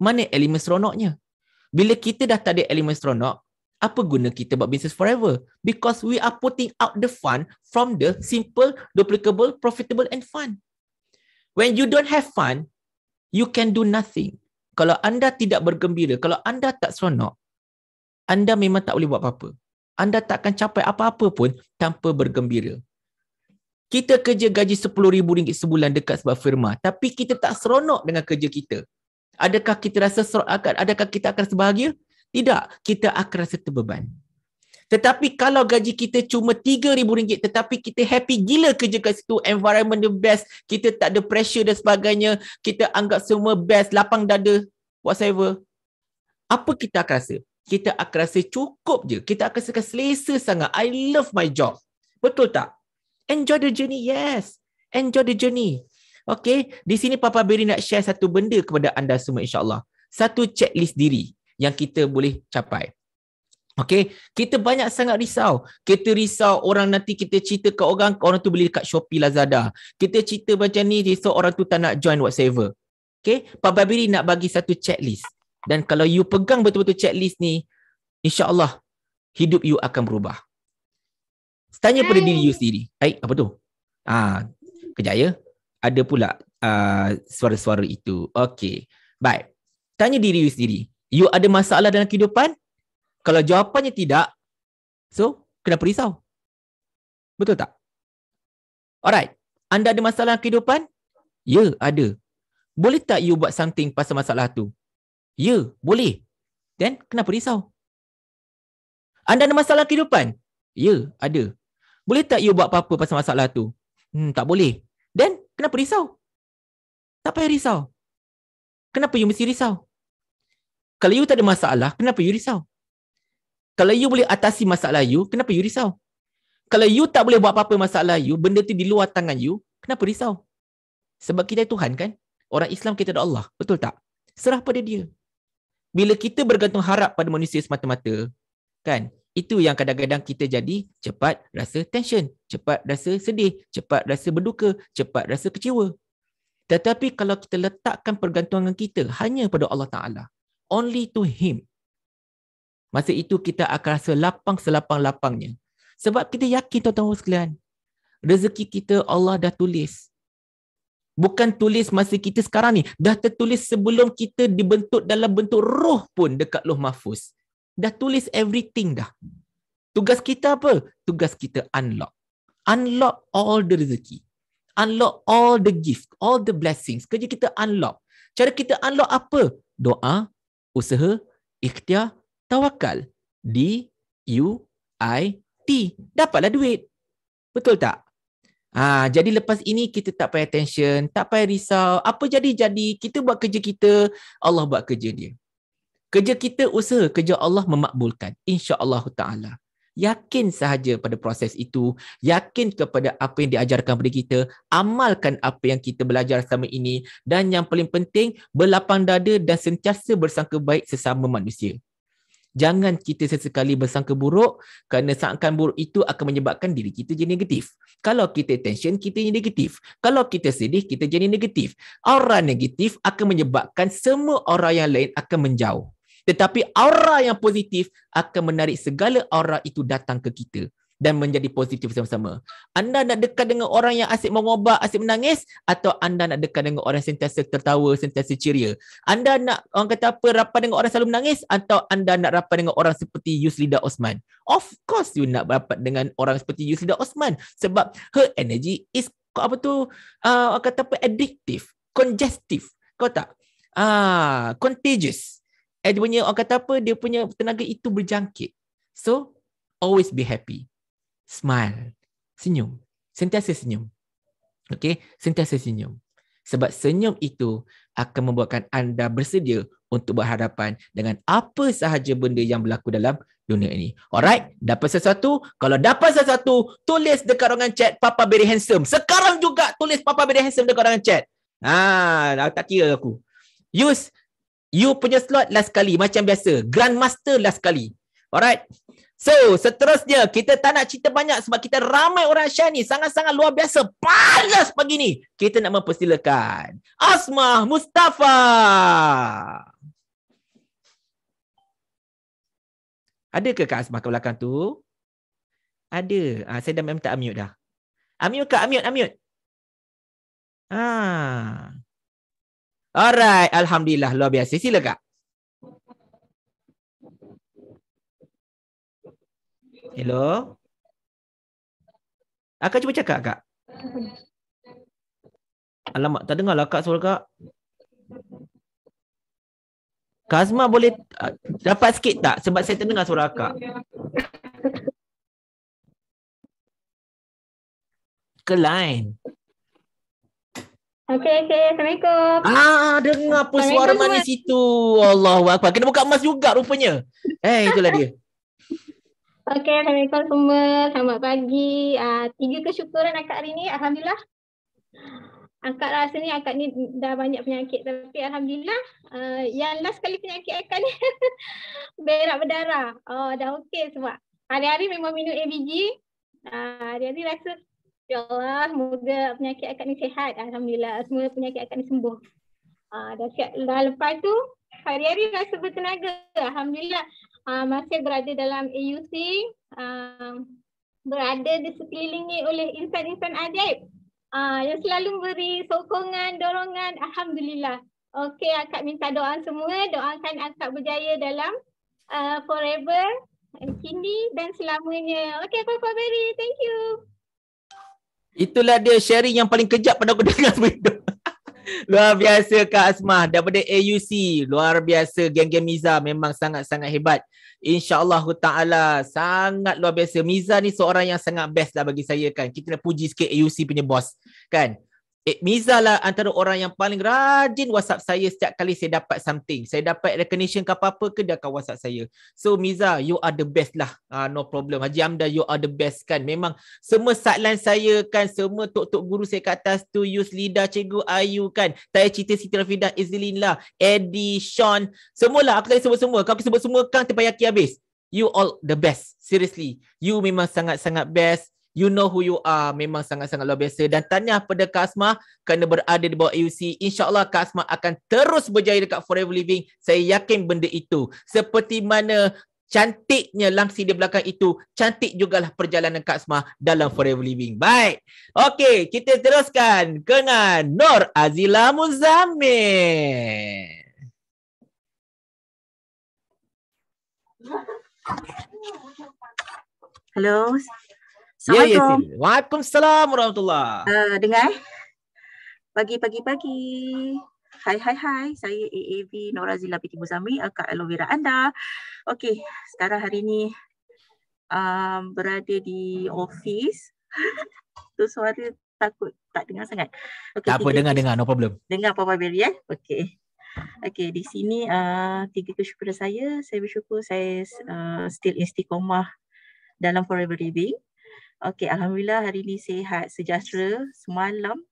mana elemen seronoknya? Bila kita dah tak ada elemen seronok, apa guna kita buat business forever? Because we are putting out the fun from the simple, duplicable, profitable and fun. When you don't have fun, you can do nothing. Kalau anda tidak bergembira, kalau anda tak seronok, anda memang tak boleh buat apa-apa. Anda tak akan capai apa-apa pun tanpa bergembira. Kita kerja gaji RM10,000 sebulan dekat sebab firma, tapi kita tak seronok dengan kerja kita. Adakah kita rasa seronok, adakah kita akan sebahagia? Tidak, kita akan rasa terbeban. Tetapi kalau gaji kita cuma RM3,000 tetapi kita happy gila kerja kat situ, environment the best, kita tak ada pressure dan sebagainya, kita anggap semua best, lapang dada, whatever. Apa kita akan rasa? Kita akan rasa cukup je. Kita akan rasa selesa sangat. I love my job. Betul tak? Enjoy the journey, yes. Enjoy the journey. Okay, di sini Papa beri nak share satu benda kepada anda semua insyaAllah. Satu checklist diri yang kita boleh capai. Okay, kita banyak sangat risau. Kita risau orang nanti kita cerita ke orang, orang tu beli dekat Shopee Lazada. Kita cerita macam ni, risau orang tu tak nak join whatsoever. Okay, Pak Babiri nak bagi satu checklist. Dan kalau you pegang betul-betul checklist ni, insyaAllah hidup you akan berubah. Tanya Hai. pada diri you sendiri. Hai, apa tu? Ah, kejaya? Ada pula uh, suara-suara itu. Okay, baik. Tanya diri you sendiri. You ada masalah dalam kehidupan? Kalau jawapannya tidak, so kenapa risau? Betul tak? Alright. Anda ada masalah dalam kehidupan? Ya, ada. Boleh tak you buat something pasal masalah tu? Ya, boleh. Then, kenapa risau? Anda ada masalah kehidupan? Ya, ada. Boleh tak you buat apa-apa pasal masalah tu? Hmm, tak boleh. Then, kenapa risau? Tak payah risau. Kenapa you mesti risau? Kalau you tak ada masalah, kenapa you risau? Kalau you boleh atasi masalah you, kenapa you risau? Kalau you tak boleh buat apa-apa masalah you, benda tu di luar tangan you, kenapa risau? Sebab kita Tuhan kan? Orang Islam kita ada Allah, betul tak? Serah pada dia. Bila kita bergantung harap pada manusia semata-mata, kan? Itu yang kadang-kadang kita jadi cepat rasa tension, cepat rasa sedih, cepat rasa berduka, cepat rasa kecewa. Tetapi kalau kita letakkan pergantungan kita hanya pada Allah Ta'ala, only to him. Masa itu kita akan rasa lapang selapang-lapangnya. Sebab kita yakin tuan-tuan sekalian, rezeki kita Allah dah tulis. Bukan tulis masa kita sekarang ni, dah tertulis sebelum kita dibentuk dalam bentuk roh pun dekat Loh Mahfuz. Dah tulis everything dah. Tugas kita apa? Tugas kita unlock. Unlock all the rezeki. Unlock all the gift, all the blessings. Kerja kita unlock. Cara kita unlock apa? Doa, usaha, ikhtiar, tawakal. D U I T. Dapatlah duit. Betul tak? Ha, jadi lepas ini kita tak payah tension, tak payah risau. Apa jadi-jadi, kita buat kerja kita, Allah buat kerja dia. Kerja kita usaha, kerja Allah memakbulkan. InsyaAllah ta'ala yakin sahaja pada proses itu yakin kepada apa yang diajarkan kepada kita amalkan apa yang kita belajar selama ini dan yang paling penting berlapang dada dan sentiasa bersangka baik sesama manusia jangan kita sesekali bersangka buruk kerana sangkaan buruk itu akan menyebabkan diri kita jadi negatif kalau kita tension kita jadi negatif kalau kita sedih kita jadi negatif Orang negatif akan menyebabkan semua orang yang lain akan menjauh tetapi aura yang positif akan menarik segala aura itu datang ke kita dan menjadi positif sama-sama. Anda nak dekat dengan orang yang asyik mengobat, asyik menangis atau anda nak dekat dengan orang yang sentiasa tertawa, sentiasa ceria? Anda nak orang kata apa rapat dengan orang selalu menangis atau anda nak rapat dengan orang seperti Yuslida Osman? Of course you nak rapat dengan orang seperti Yuslida Osman sebab her energy is apa tu uh, kata apa addictive, congestive. Kau tak? Ah, contagious. Eh, dia punya orang kata apa? Dia punya tenaga itu berjangkit. So, always be happy. Smile. Senyum. Sentiasa senyum. Okay? Sentiasa senyum. Sebab senyum itu akan membuatkan anda bersedia untuk berhadapan dengan apa sahaja benda yang berlaku dalam dunia ini. Alright? Dapat sesuatu? Kalau dapat sesuatu, tulis dekat ruangan chat Papa Very Handsome. Sekarang juga tulis Papa Very Handsome dekat ruangan chat. Ha, tak kira aku. Use You punya slot last kali macam biasa. Grandmaster last kali. Alright. So, seterusnya kita tak nak cerita banyak sebab kita ramai orang share ni. Sangat-sangat luar biasa. Panas pagi ni. Kita nak mempersilakan Asmah Mustafa. Adakah Kak Asmah ke belakang tu? Ada. Ah, saya dah minta unmute dah. Unmute ke? unmute, unmute. Ah. Alright, Alhamdulillah luar biasa. Sila kak. Hello. Akak cuba cakap kak. Alamak, tak dengar lah kak suara kak. Kak boleh ah, dapat sikit tak? Sebab saya terdengar suara kak. Ke lain. Okey, okey. Assalamualaikum. Ah, dengar apa suara mana situ Allah Akbar. Kena buka emas juga rupanya. Eh, itulah dia. Okey, Assalamualaikum semua. Selamat pagi. Ah, uh, tiga kesyukuran akak hari ni. Alhamdulillah. Akak rasa ni akak ni dah banyak penyakit. Tapi Alhamdulillah, uh, yang last kali penyakit akak ni [laughs] berak berdarah. Oh, dah okey sebab hari-hari memang minum ABG. Uh, ah, hari-hari rasa Ya Allah, semoga penyakit akak ni sehat. Alhamdulillah semua penyakit akak ni sembuh. Uh, dah siap. Dah lepas tu hari-hari rasa bertenaga. Alhamdulillah uh, masih berada dalam AUC. Uh, ah, berada di sekelilingi oleh insan-insan ajaib. Uh, yang selalu beri sokongan, dorongan. Alhamdulillah. Okey akak minta doa semua. Doakan akak berjaya dalam uh, forever. Kini dan selamanya. Okey, Papa Berry. Thank you. Itulah dia sharing yang paling kejap pada aku [laughs] dengar berita. Luar biasa Kak Asmah daripada AUC. Luar biasa geng-geng Miza memang sangat-sangat hebat. InsyaAllah Hu ta'ala sangat luar biasa. Miza ni seorang yang sangat best lah bagi saya kan. Kita nak puji sikit AUC punya bos kan. Eh, Miza lah antara orang yang paling rajin WhatsApp saya setiap kali saya dapat something. Saya dapat recognition ke apa-apa ke dia akan WhatsApp saya. So Miza, you are the best lah. Uh, no problem. Haji Amda, you are the best kan. Memang semua satlan saya kan, semua tok-tok guru saya kat atas tu, Yus Lida, Cikgu Ayu kan. Saya cerita Siti Rafida, Izlin lah, Eddie, Sean. Semualah, aku tak sebut-semua. Kalau aku sebut-semua kang terpayaki habis. You all the best. Seriously. You memang sangat-sangat best you know who you are memang sangat-sangat luar biasa dan tanya pada Kasma, Asma kerana berada di bawah AUC insyaAllah Kasma akan terus berjaya dekat Forever Living saya yakin benda itu seperti mana cantiknya langsi di belakang itu cantik jugalah perjalanan Kasma dalam Forever Living baik Okey, kita teruskan dengan Nur Azila Muzamil Hello. Ya Yasin. Waalaikumsalam warahmatullahi. Uh, dengar eh. Pagi-pagi pagi. Hai hai hai. Saya AAV Nora Zila Piti Muzami akak aloe vera anda. Okey, sekarang hari ni um, berada di office. [laughs] tu suara takut tak dengar sangat. Okay, tak apa dengar-dengar no problem. Dengar apa-apa beri eh. Okey. Okey. di sini uh, tiga kesyukuran saya. Saya bersyukur saya uh, still istiqomah dalam forever living. Okay, Alhamdulillah hari ni sehat, sejahtera. Semalam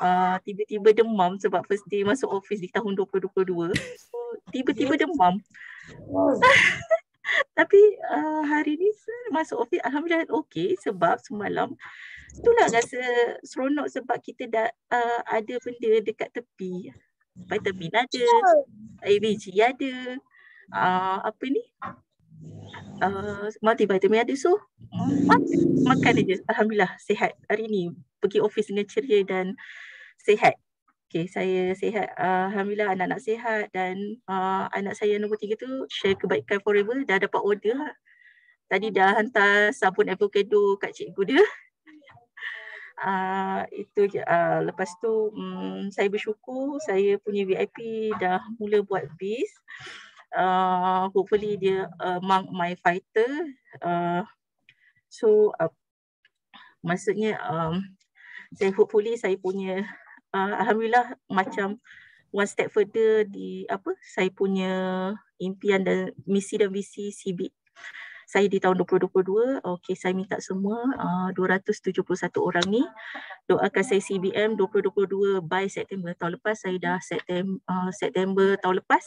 ah, tiba-tiba uh, demam sebab first day masuk office di tahun 2022. Tiba-tiba demam. [laughs] Tapi uh, hari ni masuk office Alhamdulillah okay sebab semalam itulah rasa seronok sebab kita dah uh, ada benda dekat tepi. Vitamin ada, ABG ada, uh, apa ni? uh, multivitamin ada so what? makan aja alhamdulillah sihat hari ni pergi office dengan ceria dan sihat Okay, saya sihat. Uh, Alhamdulillah anak-anak sihat dan uh, anak saya nombor tiga tu share kebaikan forever. Dah dapat order lah. Tadi dah hantar sabun avocado kat cikgu dia. [laughs] Uh, itu je. Uh, lepas tu um, saya bersyukur saya punya VIP dah mula buat bis uh, hopefully dia uh, among my fighter uh, so uh, maksudnya um, saya hopefully saya punya uh, alhamdulillah macam one step further di apa saya punya impian dan misi dan visi CBT saya di tahun 2022 okey saya minta semua ah, uh, 271 orang ni doakan saya CBM 2022 by September tahun lepas saya dah September uh, ah, September tahun lepas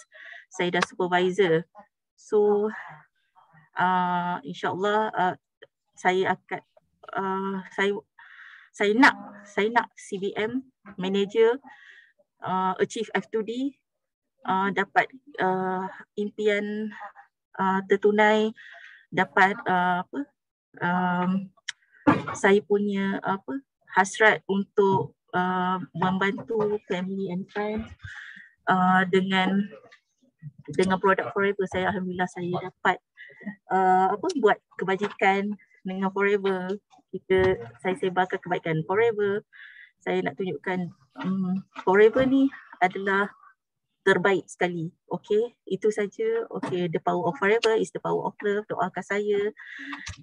saya dah supervisor so uh, insyaallah uh, saya akan uh, saya saya nak saya nak CBM manager uh, achieve F2D uh, dapat uh, impian uh, tertunai dapat uh, apa um, saya punya apa hasrat untuk uh, membantu family and friends uh, dengan dengan produk forever saya alhamdulillah saya dapat uh, apa buat kebajikan dengan forever kita saya sebarkan kebaikan forever saya nak tunjukkan um, forever ni adalah terbaik sekali. Okay, itu saja. Okay, the power of forever is the power of love. Doakan saya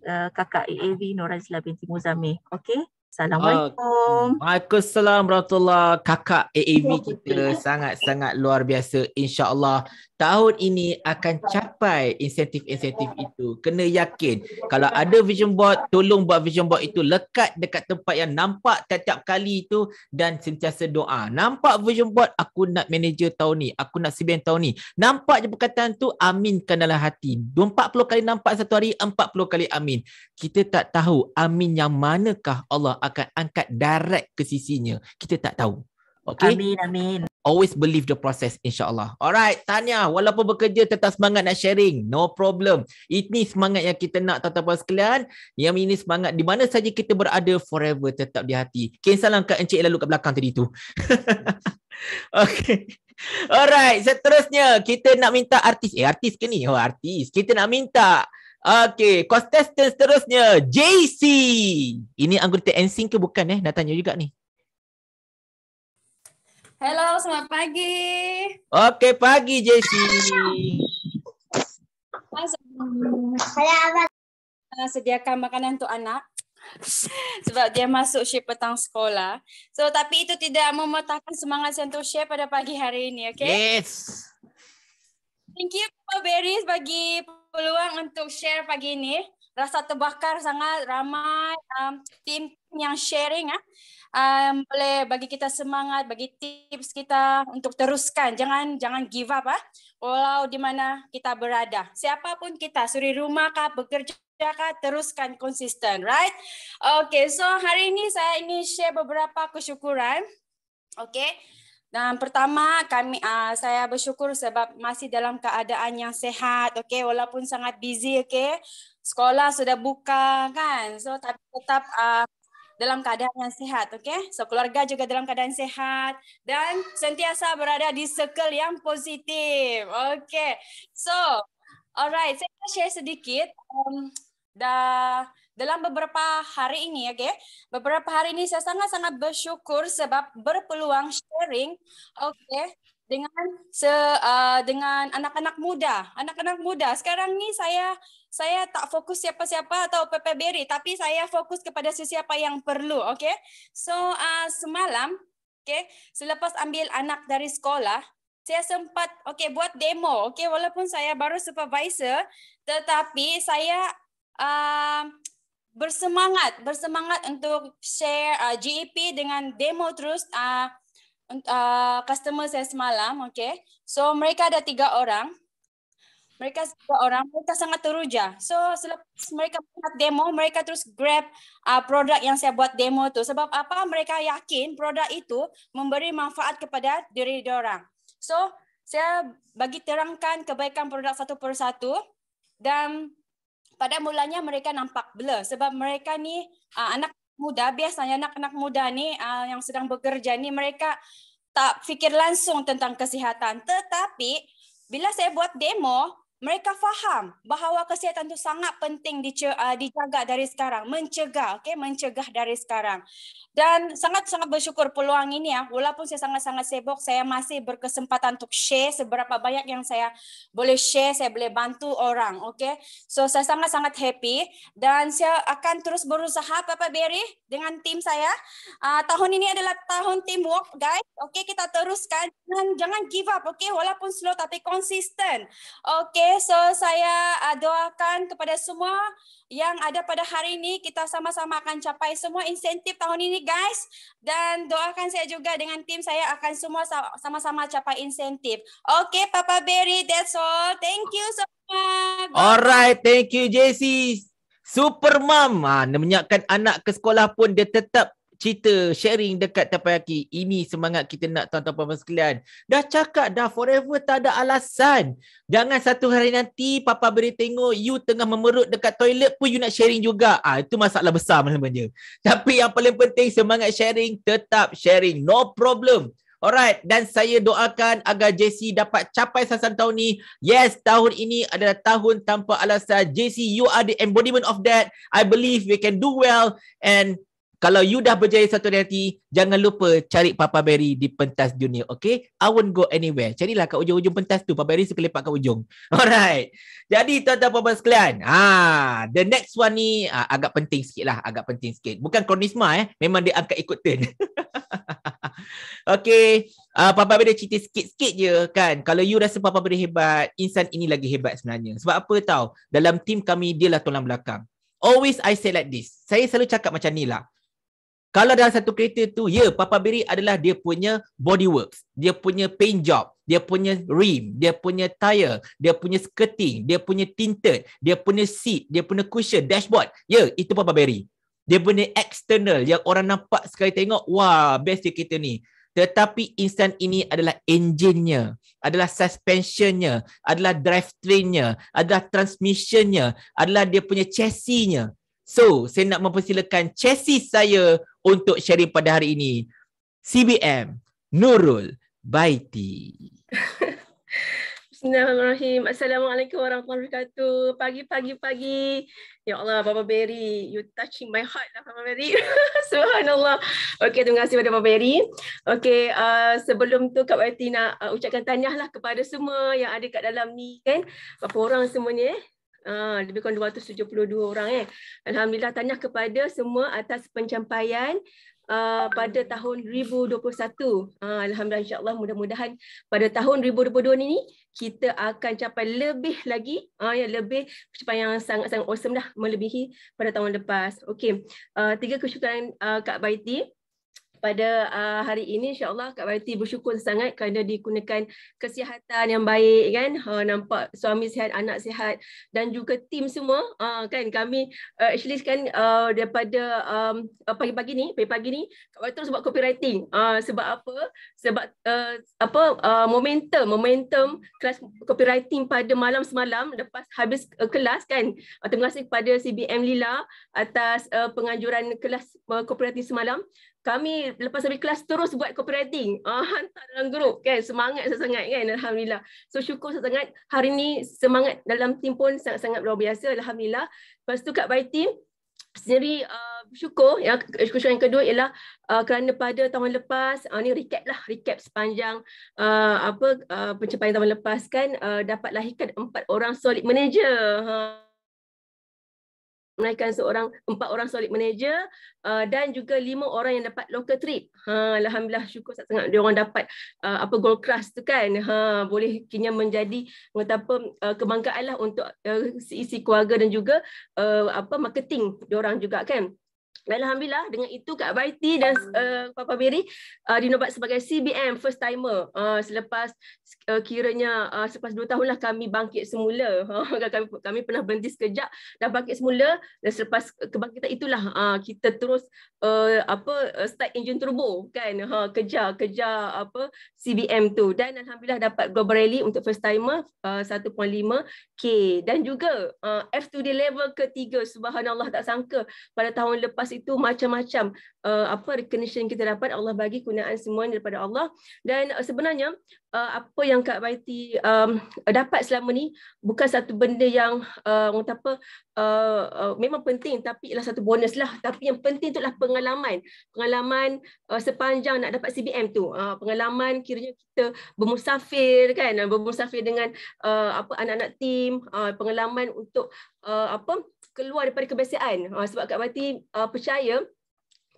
uh, kakak AAV Noran Sila binti Muzamir. Okay. Assalamualaikum. Ah, Waalaikumsalam warahmatullahi Kakak AAV ya, kita sangat-sangat luar biasa. InsyaAllah tahun ini akan capai insentif-insentif itu. Kena yakin. Kalau ada vision board, tolong buat vision board itu lekat dekat tempat yang nampak tiap-tiap kali itu dan sentiasa doa. Nampak vision board, aku nak manager tahun ni. Aku nak CBN tahun ni. Nampak je perkataan tu, aminkan dalam hati. 40 kali nampak satu hari, 40 kali amin. Kita tak tahu amin yang manakah Allah akan angkat direct ke sisinya. Kita tak tahu. Okay? Amin, amin. Always believe the process insyaAllah. Alright, Tanya. Walaupun bekerja tetap semangat nak sharing. No problem. Ini semangat yang kita nak tetap tuan puan sekalian. Yang ini semangat di mana saja kita berada forever tetap di hati. Kain salam kat Encik Lalu kat belakang tadi tu. [laughs] okay. Alright, seterusnya kita nak minta artis. Eh, artis ke ni? Oh, artis. Kita nak minta Okay, contestant seterusnya, JC. Ini anggota NSYNC ke bukan eh? Nak tanya juga ni. Hello, selamat pagi. Okay, pagi JC. Saya ah, sediakan makanan untuk anak [laughs] sebab dia masuk shift petang sekolah. So tapi itu tidak mematahkan semangat saya untuk share pada pagi hari ini, okay? Yes. Thank you Papa Berry bagi peluang untuk share pagi ini. Rasa terbakar sangat ramai um, tim yang sharing ah. Um, boleh bagi kita semangat, bagi tips kita untuk teruskan. Jangan jangan give up ah. Walau di mana kita berada. Siapapun kita, suri rumah kah, bekerja kah, teruskan konsisten, right? Okay, so hari ini saya ingin share beberapa kesyukuran. Okay, dan pertama kami uh, saya bersyukur sebab masih dalam keadaan yang sehat okey walaupun sangat busy okey sekolah sudah buka kan so tapi tetap uh, dalam keadaan yang sehat okey so keluarga juga dalam keadaan sehat dan sentiasa berada di circle yang positif okey so alright saya share sedikit um, dah dalam beberapa hari ini ya okay? beberapa hari ini saya sangat-sangat bersyukur sebab berpeluang sharing oke okay? dengan se uh, dengan anak-anak muda anak-anak muda sekarang ini saya saya tak fokus siapa-siapa atau PPBR tapi saya fokus kepada siapa yang perlu oke okay? so uh, semalam oke okay, selepas ambil anak dari sekolah saya sempat oke okay, buat demo oke okay? walaupun saya baru supervisor tetapi saya uh, bersemangat bersemangat untuk share uh, GEP dengan demo terus uh, uh, customer saya semalam okay so mereka ada tiga orang mereka tiga orang mereka sangat teruja so selepas mereka buat demo mereka terus grab uh, produk yang saya buat demo tu sebab apa mereka yakin produk itu memberi manfaat kepada diri orang so saya bagi terangkan kebaikan produk satu persatu dan pada mulanya mereka nampak blur sebab mereka ni uh, anak muda biasanya anak-anak muda ni uh, yang sedang bekerja ni mereka tak fikir langsung tentang kesihatan tetapi bila saya buat demo mereka faham bahawa kesihatan itu sangat penting ah, dijaga dari sekarang, mencegah, okay, mencegah dari sekarang. Dan sangat-sangat bersyukur peluang ini ya, walaupun saya sangat-sangat sibuk, saya masih berkesempatan untuk share seberapa banyak yang saya boleh share, saya boleh bantu orang, Okay? So saya sangat-sangat happy dan saya akan terus berusaha, Papa Berry, dengan tim saya. Uh, tahun ini adalah tahun teamwork, guys. okay, kita teruskan, jangan, jangan give up, Okay? Walaupun slow tapi konsisten, Okay? Okey, so saya uh, doakan kepada semua yang ada pada hari ini kita sama-sama akan capai semua insentif tahun ini guys dan doakan saya juga dengan tim saya akan semua sama-sama capai insentif. Okay Papa Berry, that's all. Thank you semua. Alright, thank you JC. Super mama. Ah, ha, menyiapkan anak ke sekolah pun dia tetap cerita sharing dekat Tepayaki. Ini semangat kita nak tuan-tuan puan-puan sekalian. Dah cakap dah forever tak ada alasan. Jangan satu hari nanti papa beri tengok you tengah memerut dekat toilet pun you nak sharing juga. Ah itu masalah besar namanya. [laughs] Tapi yang paling penting semangat sharing tetap sharing. No problem. Alright, dan saya doakan agar JC dapat capai sasaran tahun ni. Yes, tahun ini adalah tahun tanpa alasan. JC, you are the embodiment of that. I believe we can do well and kalau you dah berjaya satu nanti, jangan lupa cari Papa Berry di pentas dunia, okay? I won't go anywhere. Carilah kat ujung-ujung pentas tu. Papa Berry suka lepak kat ujung. [laughs] Alright. Jadi, tuan-tuan puan-puan sekalian. Ha, the next one ni ha, agak penting sikit lah. Agak penting sikit. Bukan kronisma eh. Memang dia angkat ikut turn. [laughs] okay. Uh, Papa Berry cerita sikit-sikit je kan. Kalau you rasa Papa Berry hebat, insan ini lagi hebat sebenarnya. Sebab apa tau? Dalam tim kami, dia lah tolong belakang. Always I say like this. Saya selalu cakap macam ni lah. Kalau dalam satu kereta tu, ya, Papa beri adalah dia punya bodywork, dia punya paint job, dia punya rim, dia punya tyre, dia punya skirting, dia punya tinted, dia punya seat, dia punya cushion, dashboard. Ya, itu Papa beri. Dia punya external yang orang nampak sekali tengok, wah, best dia kereta ni. Tetapi insan ini adalah enginenya, adalah suspensionnya, adalah drivetrainnya, adalah transmissionnya, adalah dia punya chassisnya. So, saya nak mempersilakan Chessy saya untuk sharing pada hari ini. CBM Nurul Baiti. [laughs] Bismillahirrahmanirrahim. Assalamualaikum warahmatullahi wabarakatuh. Pagi-pagi pagi. Ya Allah, Papa Berry, you touching my heart lah Papa Berry. [laughs] Subhanallah. Okay, terima kasih kepada Papa Berry. Okay, uh, sebelum tu Kak Baiti nak uh, ucapkan tahniahlah kepada semua yang ada kat dalam ni kan. Berapa orang semuanya eh? Ha, lebih kurang 272 orang eh. Alhamdulillah tanya kepada semua atas pencapaian Uh, pada tahun 2021. Uh, ha, Alhamdulillah insyaAllah mudah-mudahan pada tahun 2022 ini kita akan capai lebih lagi uh, ha, yang lebih capai yang sangat-sangat awesome dah melebihi pada tahun lepas. Okey, uh, tiga kesyukuran uh, Kak Baiti pada uh, hari ini insyaallah Kak Barti bersyukur sangat kerana dikunakan kesihatan yang baik kan uh, nampak suami sihat anak sihat dan juga tim semua uh, kan kami uh, actually kan uh, daripada um, eh, pagi-pagi ni pagi-pagi ni Kak Barti terus buat copywriting uh, sebab apa sebab uh, apa uh, momentum momentum kelas copywriting pada malam semalam lepas habis uh, kelas kan ah, terima kasih kepada CBM Lila atas uh, penganjuran kelas uh, copywriting semalam kami lepas habis kelas terus buat copywriting. Uh, [laughs] ah, hantar dalam grup kan. Semangat sangat-sangat kan. Alhamdulillah. So syukur sangat. Hari ni semangat dalam tim pun sangat-sangat luar biasa. Alhamdulillah. Lepas tu kat by team sendiri uh, ah, syukur. Yang, syukur yang kedua ialah uh, kerana pada tahun lepas. Uh, ni recap lah. Recap sepanjang uh, apa uh, pencapaian tahun lepas kan. Uh, dapat lahirkan empat orang solid manager. Uh menaikkan seorang empat orang solid manager uh, dan juga lima orang yang dapat local trip. Ha alhamdulillah syukur sangat dia orang dapat uh, apa gold class tu kan. Ha boleh kini menjadi betapa uh, kebanggaanlah untuk uh, isi keluarga dan juga uh, apa marketing dia orang juga kan. Alhamdulillah dengan itu Kak Baiti dan uh, Papa Mary uh, eh, dinobat sebagai CBM first timer uh, selepas uh, kiranya uh, selepas 2 tahunlah kami bangkit semula. Uh, [laughs] kami kami pernah berhenti sekejap dan bangkit semula dan selepas kebangkitan itulah uh, kita terus uh, apa start engine turbo kan ha uh, kejar kejar apa CBM tu dan alhamdulillah dapat global rally untuk first timer uh, 1.5k dan juga uh, F2D level ketiga subhanallah tak sangka pada tahun lepas itu macam-macam uh, apa recognition kita dapat Allah bagi kegunaan semuanya daripada Allah dan uh, sebenarnya uh, apa yang Kak Baiti um, dapat selama ni bukan satu benda yang uh, apa uh, uh, memang penting tapi ialah satu bonus lah tapi yang penting itulah pengalaman pengalaman uh, sepanjang nak dapat CBM tu uh, pengalaman kiranya kita bermusafir kan bermusafir dengan uh, apa anak-anak tim uh, pengalaman untuk uh, apa keluar daripada kebiasaan uh, sebab Kak Mati uh, ah, percaya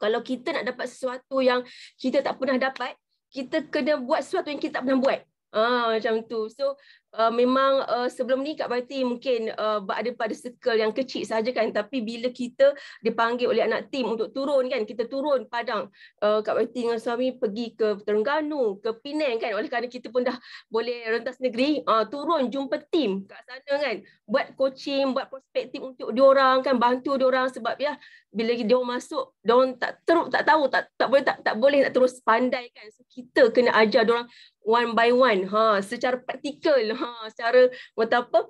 kalau kita nak dapat sesuatu yang kita tak pernah dapat kita kena buat sesuatu yang kita tak pernah buat Ah macam tu. So uh, memang uh, sebelum ni Kak Bati mungkin uh, ada pada circle yang kecil saja kan tapi bila kita dipanggil oleh anak tim untuk turun kan kita turun padang uh, Kak Bati dengan suami pergi ke Terengganu, ke Penang kan oleh kerana kita pun dah boleh rentas negeri uh, turun jumpa tim kat sana kan buat coaching, buat perspektif untuk diorang kan, bantu diorang sebab ya bila dia masuk, diorang tak teruk, tak tahu, tak tak boleh tak tak boleh nak terus pandai kan. So kita kena ajar orang one by one ha secara praktikal ha secara apa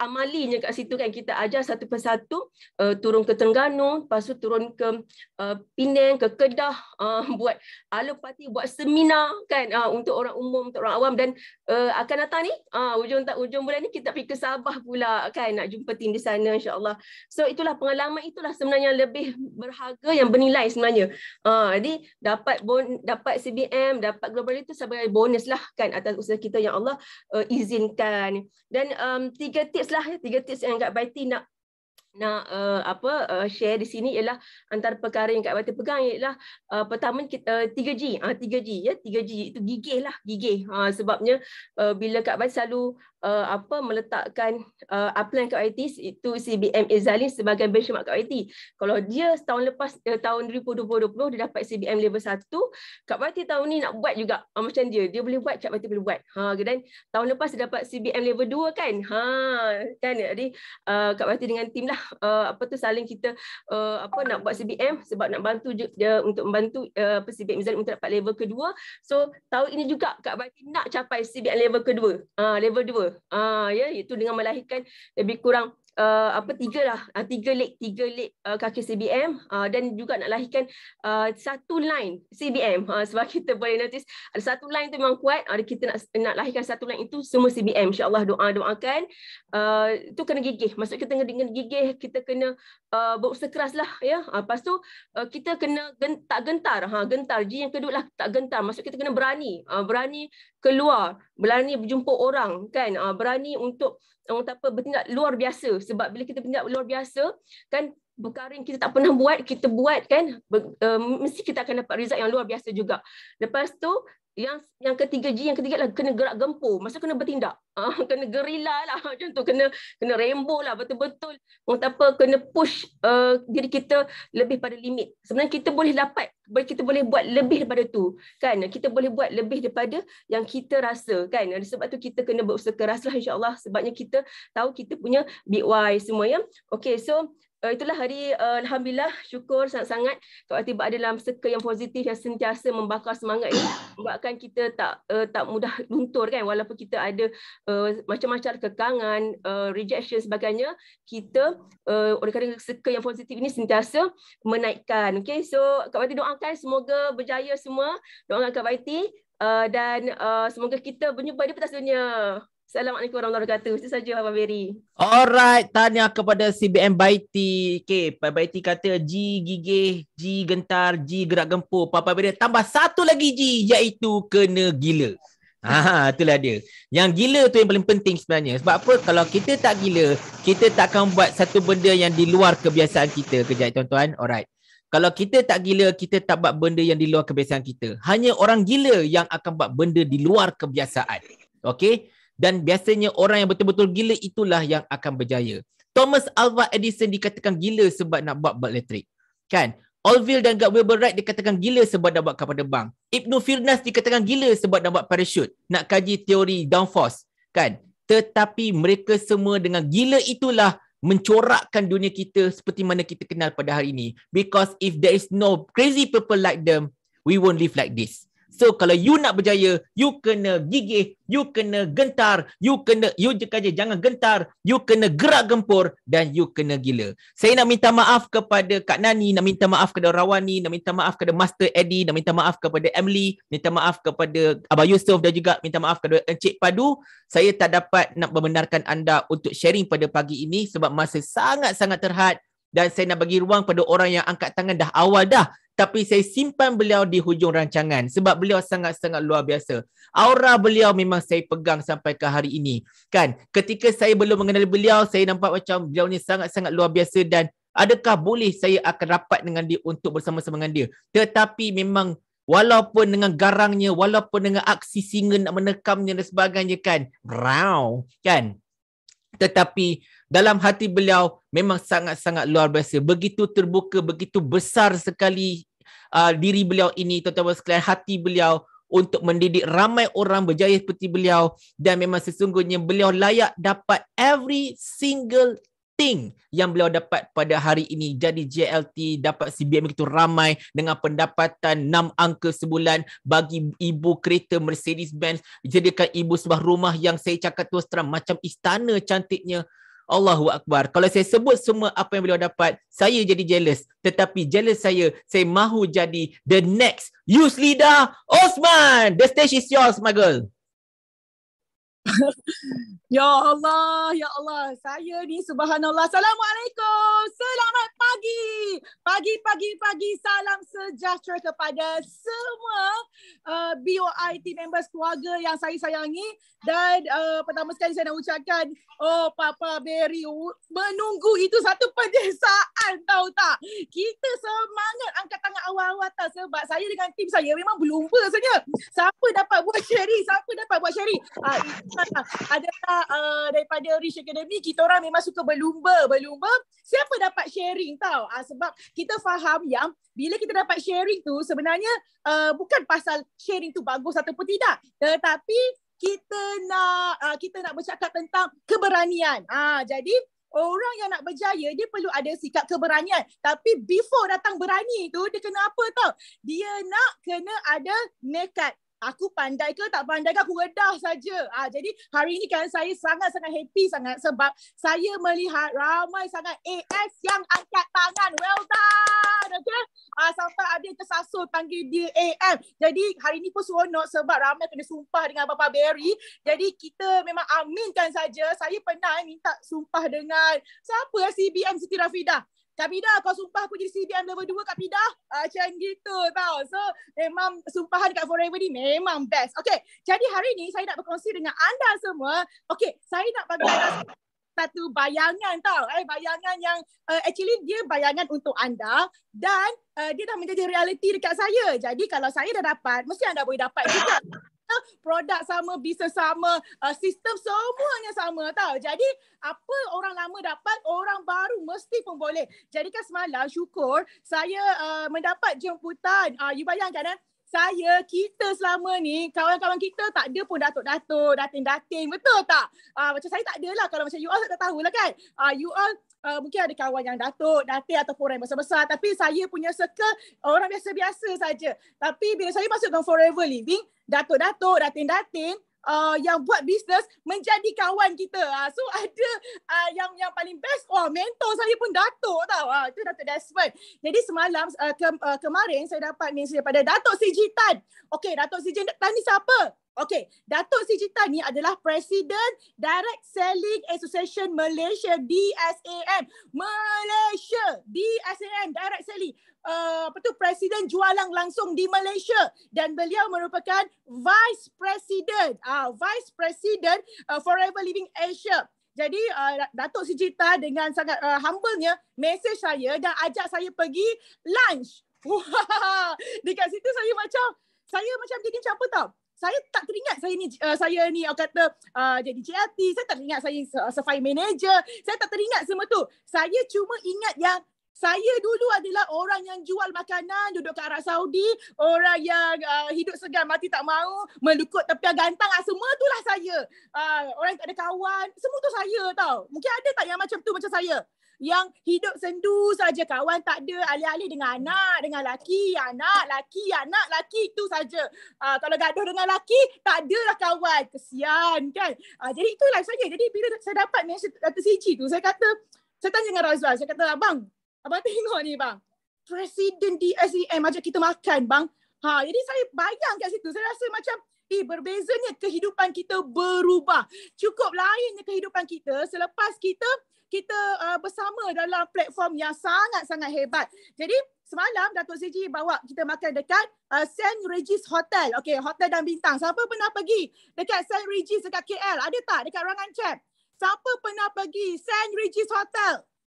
amalinya kat situ kan kita ajar satu persatu uh, turun ke Terengganu lepas tu turun ke uh, Penang ke Kedah uh, [laughs] buat alopati ah, buat seminar kan uh, untuk orang umum untuk orang awam dan uh, akan datang ni uh, ah, ujung tak ujung bulan ni kita pergi ke Sabah pula kan nak jumpa tim di sana insyaallah so itulah pengalaman itulah sebenarnya yang lebih berharga yang bernilai sebenarnya uh, jadi dapat bon, dapat CBM dapat global itu sebagai bonus lah kan atas usaha kita yang Allah uh, izinkan dan um, tiga tips lah ya tiga tips yang Kak Baiti nak nak uh, apa uh, share di sini ialah antara perkara yang Kak Baiti pegang ialah uh, pertama kita uh, 3G ah uh, 3G ya tiga g itu gigih lah gigih uh, sebabnya uh, bila Kak Baiti selalu uh, apa meletakkan uh, upline ke IT itu CBM Ezalin sebagai benchmark ke IT. Kalau dia eh, tahun lepas uh, tahun 2020 dia dapat CBM level 1, Kak Bati tahun ni nak buat juga uh, macam dia. Dia boleh buat, Kak Bati boleh buat. Ha dan tahun lepas dia dapat CBM level 2 kan? Ha kan jadi uh, Kak Bati dengan tim lah uh, apa tu saling kita uh, apa nak buat CBM sebab nak bantu dia untuk membantu uh, apa uh, CBM Ezalin untuk dapat level kedua. So tahun ini juga Kak Bati nak capai CBM level kedua. Ha level 2 ah ya itu dengan melahirkan lebih kurang uh, apa tiga lah uh, tiga leg tiga leg uh, kaki CBM uh, ah, dan juga nak lahirkan uh, satu line CBM uh, ah, sebab [laughs] kita boleh notice ada satu line tu memang kuat ada uh, kita nak nak lahirkan satu line itu semua CBM insyaallah doa doakan uh, itu kena gigih maksud kita dengan gigih kita kena uh, berusaha keras lah ya uh, lepas tu uh, kita kena gen, tak gentar ha gentar G yang kedua lah tak gentar maksud kita kena berani uh, berani keluar berani berjumpa orang kan ah, berani untuk orang kata apa bertindak luar biasa sebab bila kita bertindak luar biasa kan perkara yang kita tak pernah buat kita buat kan ber, uh, mesti kita akan dapat result yang luar biasa juga lepas tu yang yang ketiga G yang ketiga lah kena gerak gempur masa kena bertindak uh, [laughs] kena gerila lah [laughs] macam tu kena kena rembo lah betul-betul orang tak apa kena push uh, diri kita lebih pada limit sebenarnya kita boleh dapat boleh kita boleh buat lebih daripada tu kan kita boleh buat lebih daripada yang kita rasa kan sebab tu kita kena berusaha keras lah insyaallah sebabnya kita tahu kita punya big why semua ya okey so Eh, itulah hari uh, alhamdulillah syukur sangat-sangat sebab tiba ada dalam circle yang positif yang sentiasa membakar semangat ini buatkan kita tak uh, tak mudah luntur kan walaupun kita ada uh, macam-macam kekangan uh, rejection sebagainya kita uh, oleh kerana circle yang positif ini sentiasa menaikkan okey so Kak Baiti doakan semoga berjaya semua doakan Kak Baiti uh, dan uh, semoga kita berjumpa di petas dunia Assalamualaikum warahmatullahi wabarakatuh. Itu saja Abang beri? Alright, tanya kepada CBM Baiti. Okay, Pak Baiti kata G gigih, G gentar, G gerak gempur. Papa beri tambah satu lagi G iaitu kena gila. Ha, itulah dia. Yang gila tu yang paling penting sebenarnya. Sebab apa? Kalau kita tak gila, kita tak akan buat satu benda yang di luar kebiasaan kita. Kejap, tuan-tuan. Alright. Kalau kita tak gila, kita tak buat benda yang di luar kebiasaan kita. Hanya orang gila yang akan buat benda di luar kebiasaan. Okay? dan biasanya orang yang betul-betul gila itulah yang akan berjaya. Thomas Alva Edison dikatakan gila sebab nak buat bulb elektrik. Kan? Orville dan Gabriel Wilbur Wright dikatakan gila sebab nak buat kapal terbang. Ibnu Firnas dikatakan gila sebab nak buat parachute. Nak kaji teori downforce. Kan? Tetapi mereka semua dengan gila itulah mencorakkan dunia kita seperti mana kita kenal pada hari ini. Because if there is no crazy people like them, we won't live like this. So kalau you nak berjaya, you kena gigih, you kena gentar, you kena you je kaje jangan gentar, you kena gerak gempur dan you kena gila. Saya nak minta maaf kepada Kak Nani, nak minta maaf kepada Rawani, nak minta maaf kepada Master Eddie, nak minta maaf kepada Emily, minta maaf kepada Abah Yusof dan juga minta maaf kepada Encik Padu. Saya tak dapat nak membenarkan anda untuk sharing pada pagi ini sebab masa sangat-sangat terhad dan saya nak bagi ruang pada orang yang angkat tangan dah awal dah tapi saya simpan beliau di hujung rancangan sebab beliau sangat-sangat luar biasa. Aura beliau memang saya pegang sampai ke hari ini. Kan, ketika saya belum mengenali beliau, saya nampak macam beliau ni sangat-sangat luar biasa dan adakah boleh saya akan rapat dengan dia untuk bersama-sama dengan dia. Tetapi memang walaupun dengan garangnya, walaupun dengan aksi singa nak menekamnya dan sebagainya kan, raw kan tetapi dalam hati beliau memang sangat-sangat luar biasa begitu terbuka begitu besar sekali uh, diri beliau ini tuan-tuan sekalian hati beliau untuk mendidik ramai orang berjaya seperti beliau dan memang sesungguhnya beliau layak dapat every single penting yang beliau dapat pada hari ini jadi JLT dapat CBM itu ramai dengan pendapatan 6 angka sebulan bagi ibu kereta Mercedes Benz jadikan ibu sebuah rumah yang saya cakap terus terang macam istana cantiknya Allahu Akbar. Kalau saya sebut semua apa yang beliau dapat, saya jadi jealous. Tetapi jealous saya, saya mahu jadi the next youth leader Osman. The stage is yours, my girl. [laughs] ya Allah, ya Allah. Saya ni subhanallah. Assalamualaikum. Selamat pagi. Pagi, pagi, pagi. Salam sejahtera kepada semua uh, BOIT members keluarga yang saya sayangi. Dan uh, pertama sekali saya nak ucapkan, oh Papa Barry menunggu itu satu pedesaan tahu tak? Kita semangat angkat tangan awal-awal tak sebab saya dengan tim saya memang belum berasanya. Siapa dapat buat sharing? Siapa dapat buat sharing? Uh, Adakah uh, daripada Rich Academy kita orang memang suka berlumba berlumba siapa dapat sharing tau uh, sebab kita faham yang bila kita dapat sharing tu sebenarnya uh, bukan pasal sharing tu bagus ataupun tidak tetapi kita nak uh, kita nak bercakap tentang keberanian uh, jadi orang yang nak berjaya dia perlu ada sikap keberanian tapi before datang berani tu dia kena apa tau dia nak kena ada nekat aku pandai ke tak pandai ke aku redah saja. Ah jadi hari ini kan saya sangat-sangat happy sangat sebab saya melihat ramai sangat AS yang angkat tangan. Well done. Okay? Ah sampai ada yang tersasul panggil dia AM. Jadi hari ini pun seronok sebab ramai kena sumpah dengan Bapak Barry. Jadi kita memang aminkan saja. Saya pernah minta sumpah dengan siapa CBM Siti Rafidah. Kak Pidah kau sumpah aku jadi CDM level 2 Kak Pidah. Ah, macam gitu tau. So memang sumpahan kat Forever ni memang best. Okay. Jadi hari ni saya nak berkongsi dengan anda semua. Okay. Saya nak bagi anda satu bayangan tau. Eh, bayangan yang uh, actually dia bayangan untuk anda dan uh, dia dah menjadi reality dekat saya. Jadi kalau saya dah dapat, mesti anda boleh dapat juga produk sama, bisnes sama, uh, sistem semuanya sama tau. Jadi apa orang lama dapat, orang baru mesti pun boleh. Jadi kan semalam syukur saya uh, mendapat jemputan. Uh, you bayangkan eh, saya, kita selama ni, kawan-kawan kita tak ada pun datuk-datuk, dating-dating, betul tak? Uh, macam saya tak ada lah kalau macam you all tak tahu lah kan. Uh, you all Uh, mungkin ada kawan yang datuk, datin ataupun orang yang besar-besar tapi saya punya circle orang biasa-biasa saja. Tapi bila saya masuk dalam Forever Living, datuk-datuk, datin-datin, uh, yang buat bisnes menjadi kawan kita. Uh, so [laughs] ada uh, yang yang paling best oh mentor saya pun Datuk tau. uh, ah, itu Datuk Desmond. Jadi semalam uh, ke, uh, kemarin saya dapat mesej daripada Datuk Sijitan. Okey Datuk Sijitan ni siapa? Okey, Datuk Sijitan ni adalah Presiden Direct Selling Association Malaysia DSAM. Malaysia DSAM Direct Selling uh, apa tu presiden jualang langsung di Malaysia dan beliau merupakan vice president ah uh, vice president uh, Forever Living Asia. Jadi uh, Datuk Sijita dengan sangat uh, humble-nya message saya dan ajak saya pergi lunch. [laughs] Dekat situ saya macam saya macam jadi macam apa tau? Saya tak teringat saya ni uh, saya ni orang kata uh, jadi GLT, saya tak teringat saya uh, safari manager, saya tak teringat semua tu. Saya cuma ingat yang saya dulu adalah orang yang jual makanan, duduk kat Arab Saudi, orang yang uh, hidup segan mati tak mau, melukut tepi gantang, ah, semua itulah saya. Uh, orang tak ada kawan, semua tu saya tau. Mungkin ada tak yang macam tu macam saya? Yang hidup sendu saja kawan tak ada, alih-alih dengan anak, dengan laki, anak, laki, anak, laki itu saja. Uh, kalau gaduh dengan laki, tak ada lah kawan. Kesian kan? Uh, jadi itulah saya. Jadi bila saya dapat mesej Dr. CG tu, saya kata, saya tanya dengan Razwan, saya kata, abang, Abang tengok ni bang. Presiden di SEM ajak kita makan bang. Ha, jadi saya bayang kat situ. Saya rasa macam eh berbezanya kehidupan kita berubah. Cukup lainnya kehidupan kita selepas kita kita uh, bersama dalam platform yang sangat-sangat hebat. Jadi semalam Datuk Seji bawa kita makan dekat uh, St. Regis Hotel. Okay, Hotel dan Bintang. Siapa pernah pergi dekat St. Regis dekat KL? Ada tak dekat Rangan Chat? Siapa pernah pergi St. Regis Hotel?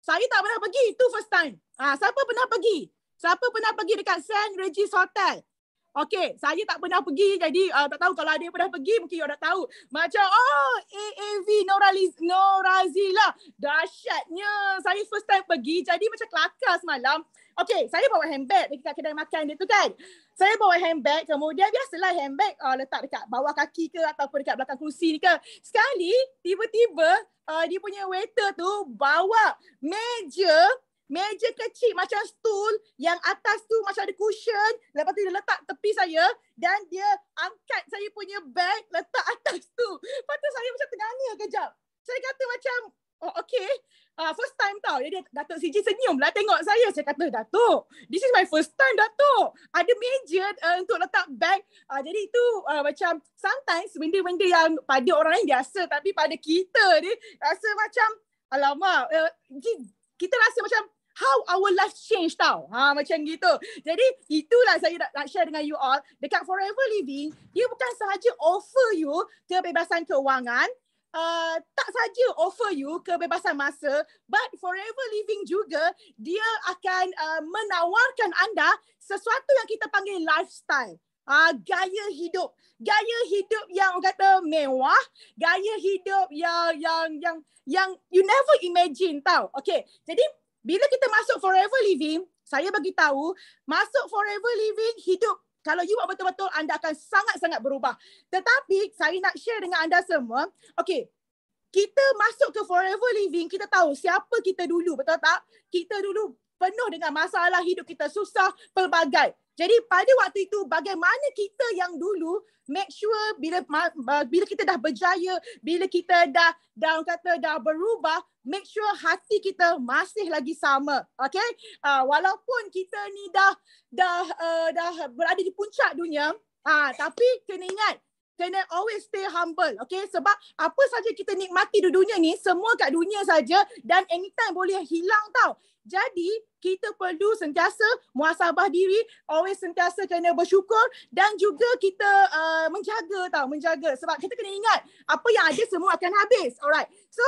Saya tak pernah pergi. Itu first time. Ah, siapa pernah pergi? Siapa pernah pergi dekat St. Regis Hotel? Okay, saya tak pernah pergi. Jadi, uh, tak tahu kalau ada yang pernah pergi, mungkin awak dah tahu. Macam, oh, AAV Nora Norazila Dahsyatnya. Saya first time pergi. Jadi, macam kelakar semalam. Okay, saya bawa handbag dekat kedai makan dia tu kan. Saya bawa handbag, kemudian biasalah handbag uh, letak dekat bawah kaki ke ataupun dekat belakang kursi ni ke. Sekali, tiba-tiba uh, dia punya waiter tu bawa meja, meja kecil macam stool yang atas tu macam ada cushion. Lepas tu dia letak tepi saya dan dia angkat saya punya bag letak atas tu. Lepas tu saya macam tengah ni kejap. Saya kata macam Oh okay. Uh, first time tau. Jadi Datuk CJ senyum lah tengok saya. Saya kata, Datuk, this is my first time Datuk. Ada meja uh, untuk letak bag. Uh, jadi itu uh, macam sometimes benda-benda yang pada orang lain biasa tapi pada kita ni rasa macam alamak. Uh, kita rasa macam how our life change tau. Ha, macam gitu. Jadi itulah saya nak, nak share dengan you all. Dekat Forever Living, dia bukan sahaja offer you kebebasan keuangan. Uh, tak saja offer you kebebasan masa but forever living juga dia akan uh, menawarkan anda sesuatu yang kita panggil lifestyle uh, gaya hidup gaya hidup yang orang kata mewah gaya hidup yang yang yang yang you never imagine tau okey jadi bila kita masuk forever living saya bagi tahu masuk forever living hidup kalau you buat betul-betul, anda akan sangat-sangat berubah. Tetapi saya nak share dengan anda semua. Okay, kita masuk ke forever living, kita tahu siapa kita dulu, betul tak? Kita dulu penuh dengan masalah hidup kita susah pelbagai. Jadi pada waktu itu bagaimana kita yang dulu make sure bila bila kita dah berjaya, bila kita dah dah kata dah berubah, make sure hati kita masih lagi sama. Okay? Uh, walaupun kita ni dah dah uh, dah berada di puncak dunia, ah uh, tapi kena ingat kena always stay humble okay sebab apa saja kita nikmati di dunia ni semua kat dunia saja dan anytime boleh hilang tau jadi kita perlu sentiasa muasabah diri always sentiasa kena bersyukur dan juga kita uh, menjaga tau menjaga sebab kita kena ingat apa yang ada semua akan habis alright so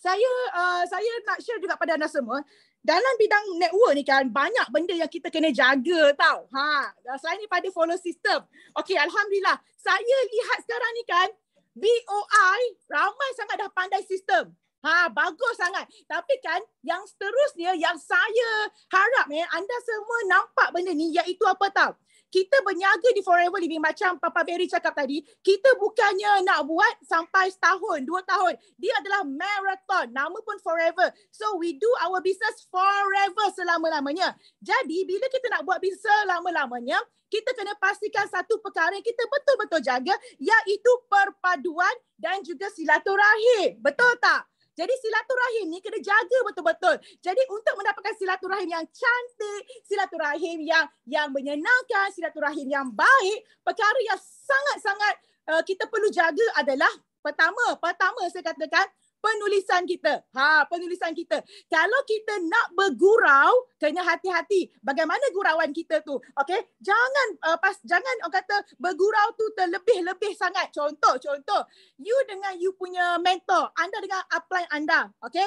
saya uh, saya nak share juga pada anda semua dalam bidang network ni kan banyak benda yang kita kena jaga tau. Ha, selain daripada follow system. Okey, alhamdulillah. Saya lihat sekarang ni kan BOI ramai sangat dah pandai sistem. Ha, bagus sangat. Tapi kan yang seterusnya yang saya harap eh, anda semua nampak benda ni iaitu apa tau? kita berniaga di Forever Living macam Papa Barry cakap tadi, kita bukannya nak buat sampai setahun, dua tahun. Dia adalah marathon, nama pun Forever. So we do our business forever selama-lamanya. Jadi bila kita nak buat bisnes selama-lamanya, kita kena pastikan satu perkara yang kita betul-betul jaga iaitu perpaduan dan juga silaturahim. Betul tak? Jadi silaturahim ni kena jaga betul-betul. Jadi untuk mendapatkan silaturahim yang cantik, silaturahim yang yang menyenangkan, silaturahim yang baik, perkara yang sangat-sangat uh, kita perlu jaga adalah pertama, pertama saya katakan penulisan kita. Ha, penulisan kita. Kalau kita nak bergurau, kena hati-hati bagaimana gurauan kita tu. Okey, jangan uh, pas jangan orang kata bergurau tu terlebih-lebih sangat. Contoh, contoh, you dengan you punya mentor, anda dengan apply anda, okey?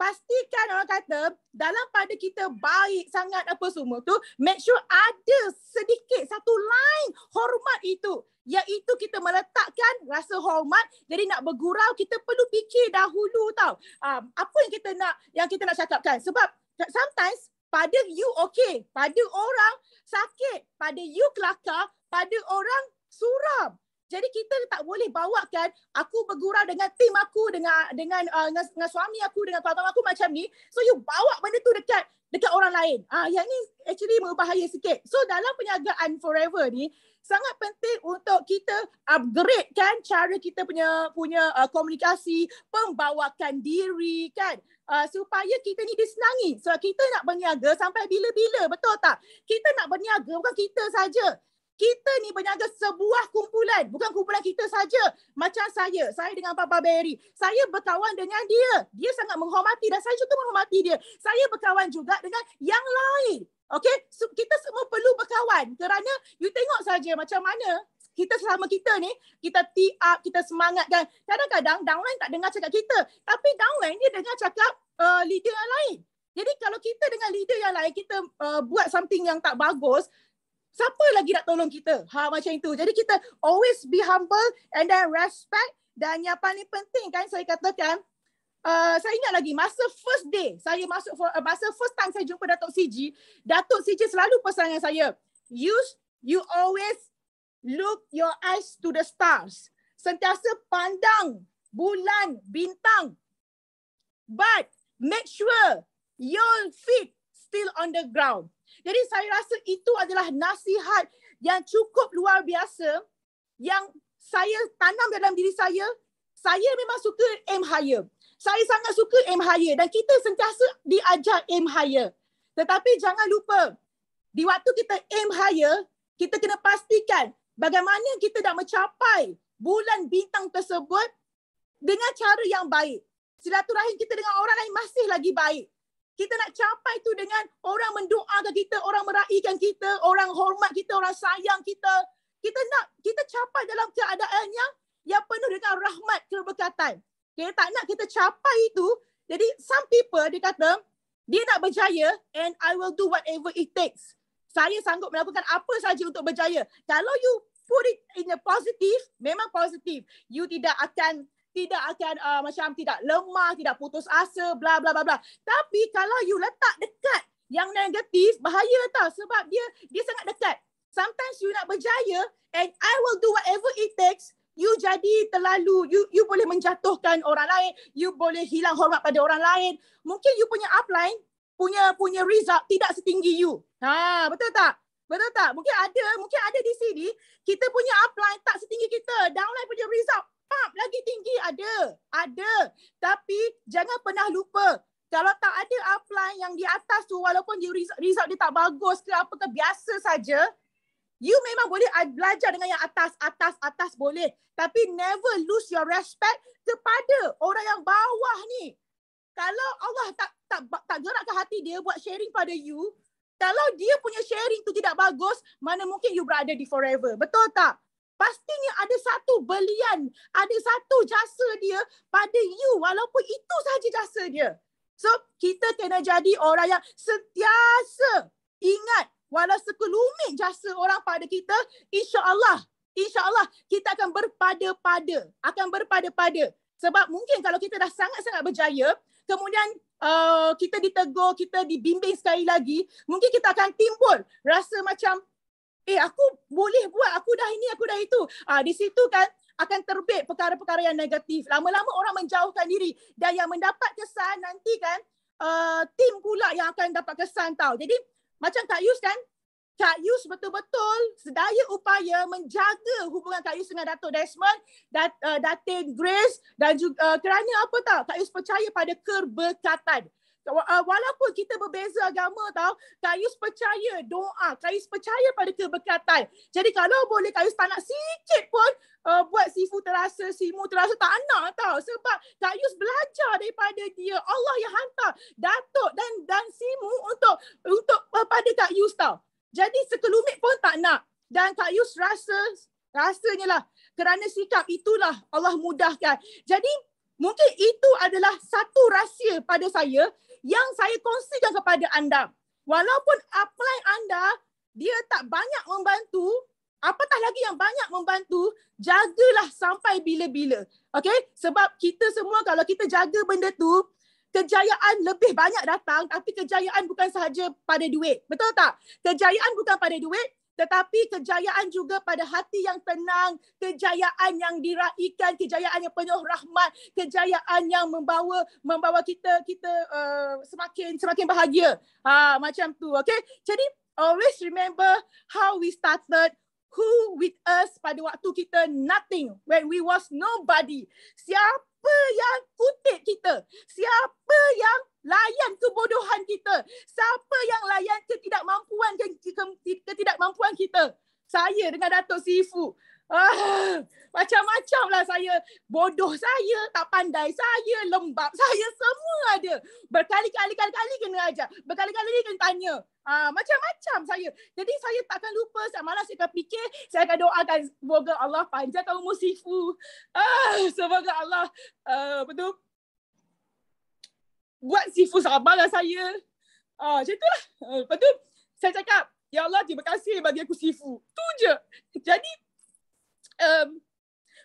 Pastikan orang kata dalam pada kita baik sangat apa semua tu, make sure ada sedikit satu line hormat itu iaitu kita meletakkan rasa hormat jadi nak bergurau kita perlu fikir dahulu tau um, apa yang kita nak yang kita nak cakapkan sebab sometimes pada you okay pada orang sakit pada you kelakar pada orang suram jadi kita tak boleh bawakan aku bergurau dengan tim aku dengan dengan uh, dengan, dengan suami aku dengan kawan-kawan aku macam ni so you bawa benda tu dekat dekat orang lain ah yang ni actually berbahaya sikit so dalam penyagaan forever ni sangat penting untuk kita upgrade kan cara kita punya punya uh, komunikasi pembawakan diri kan uh, supaya kita ni disenangi sebab so, kita nak berniaga sampai bila-bila betul tak kita nak berniaga bukan kita saja kita ni berniaga sebuah kumpulan bukan kumpulan kita saja macam saya saya dengan papa Berry, saya berkawan dengan dia dia sangat menghormati dan saya juga menghormati dia saya berkawan juga dengan yang lain Okay, so, kita semua perlu berkawan kerana you tengok saja macam mana kita selama kita ni, kita tee up, kita semangatkan. Kadang-kadang downline tak dengar cakap kita. Tapi downline dia dengar cakap uh, leader yang lain. Jadi kalau kita dengan leader yang lain, kita uh, buat something yang tak bagus, siapa lagi nak tolong kita? Ha, macam itu. Jadi kita always be humble and then respect. Dan yang paling penting kan saya katakan, uh, saya ingat lagi masa first day saya masuk for, uh, masa first time saya jumpa Datuk CJ, Datuk CJ selalu pesan dengan saya, "You you always look your eyes to the stars." Sentiasa pandang bulan, bintang. But make sure your feet still on the ground. Jadi saya rasa itu adalah nasihat yang cukup luar biasa yang saya tanam dalam diri saya. Saya memang suka aim higher saya sangat suka aim higher dan kita sentiasa diajar aim higher. Tetapi jangan lupa, di waktu kita aim higher, kita kena pastikan bagaimana kita dah mencapai bulan bintang tersebut dengan cara yang baik. Silaturahim kita dengan orang lain masih lagi baik. Kita nak capai tu dengan orang mendoakan kita, orang meraihkan kita, orang hormat kita, orang sayang kita. Kita nak kita capai dalam keadaan yang yang penuh dengan rahmat keberkatan. Okay, tak nak kita capai itu. Jadi some people dia kata dia nak berjaya and I will do whatever it takes. Saya sanggup melakukan apa saja untuk berjaya. Kalau you put it in a positive, memang positif. You tidak akan tidak akan uh, macam tidak lemah, tidak putus asa, bla bla bla bla. Tapi kalau you letak dekat yang negatif, bahaya tau sebab dia dia sangat dekat. Sometimes you nak berjaya and I will do whatever it takes you jadi terlalu you you boleh menjatuhkan orang lain you boleh hilang hormat pada orang lain mungkin you punya upline punya punya result tidak setinggi you ha betul tak betul tak mungkin ada mungkin ada di sini kita punya upline tak setinggi kita downline punya result pap lagi tinggi ada ada tapi jangan pernah lupa kalau tak ada upline yang di atas tu walaupun dia result, result dia tak bagus ke apa ke biasa saja You memang boleh belajar dengan yang atas, atas, atas boleh. Tapi never lose your respect kepada orang yang bawah ni. Kalau Allah tak tak tak gerakkan hati dia buat sharing pada you, kalau dia punya sharing tu tidak bagus, mana mungkin you berada di forever. Betul tak? Pastinya ada satu belian, ada satu jasa dia pada you walaupun itu sahaja jasa dia. So, kita kena jadi orang yang sentiasa ingat walau sekelumit jasa orang pada kita, insya-Allah, insya-Allah kita akan berpada-pada, akan berpada-pada. Sebab mungkin kalau kita dah sangat-sangat berjaya, kemudian uh, kita ditegur, kita dibimbing sekali lagi, mungkin kita akan timbul rasa macam eh aku boleh buat, aku dah ini, aku dah itu. Uh, di situ kan akan terbit perkara-perkara yang negatif. Lama-lama orang menjauhkan diri dan yang mendapat kesan nanti kan uh, tim pula yang akan dapat kesan tau. Jadi macam Kak Yus kan? Kak Yus betul-betul sedaya upaya menjaga hubungan Kak Yus dengan Datuk Desmond, Dat, uh, Datin Grace dan juga uh, kerana apa tak? Kak Yus percaya pada keberkatan. Ah, walaupun kita berbeza agama tau, Kayus percaya doa, Kayus percaya pada keberkatan. Jadi kalau boleh Kayus tak nak sikit pun uh, buat sifu terasa, simu terasa tak nak tau. Sebab Kayus belajar daripada dia. Allah yang hantar datuk dan dan simu untuk untuk uh, pada Kayus tau. Jadi sekelumit pun tak nak. Dan Kayus rasa rasanya lah kerana sikap itulah Allah mudahkan. Jadi Mungkin itu adalah satu rahsia pada saya yang saya kongsikan kepada anda. Walaupun apply anda, dia tak banyak membantu, apatah lagi yang banyak membantu, jagalah sampai bila-bila. Okay? Sebab kita semua kalau kita jaga benda tu, kejayaan lebih banyak datang tapi kejayaan bukan sahaja pada duit. Betul tak? Kejayaan bukan pada duit, tetapi kejayaan juga pada hati yang tenang, kejayaan yang diraikan, kejayaan yang penuh rahmat, kejayaan yang membawa membawa kita kita uh, semakin semakin bahagia. Ha macam tu, Okay, Jadi always remember how we started who with us pada waktu kita nothing when we was nobody. Siapa yang kutip kita? Siapa Layan kebodohan kita. Siapa yang layan ketidakmampuan ketidakmampuan kita? Saya dengan Datuk Sifu. Ah, macam-macam lah saya. Bodoh saya, tak pandai saya, lembab saya, semua ada. Berkali-kali-kali kena ajar. Berkali-kali kena tanya. Ah, macam-macam saya. Jadi saya takkan lupa, saya malas saya akan fikir, saya akan doakan semoga Allah panjangkan umur sifu. Ah, semoga Allah uh, betul buat sifu sabar lah saya. Ah, macam tu lah. Ah, lepas tu, saya cakap, Ya Allah, terima kasih bagi aku sifu. Tu je. Jadi, um,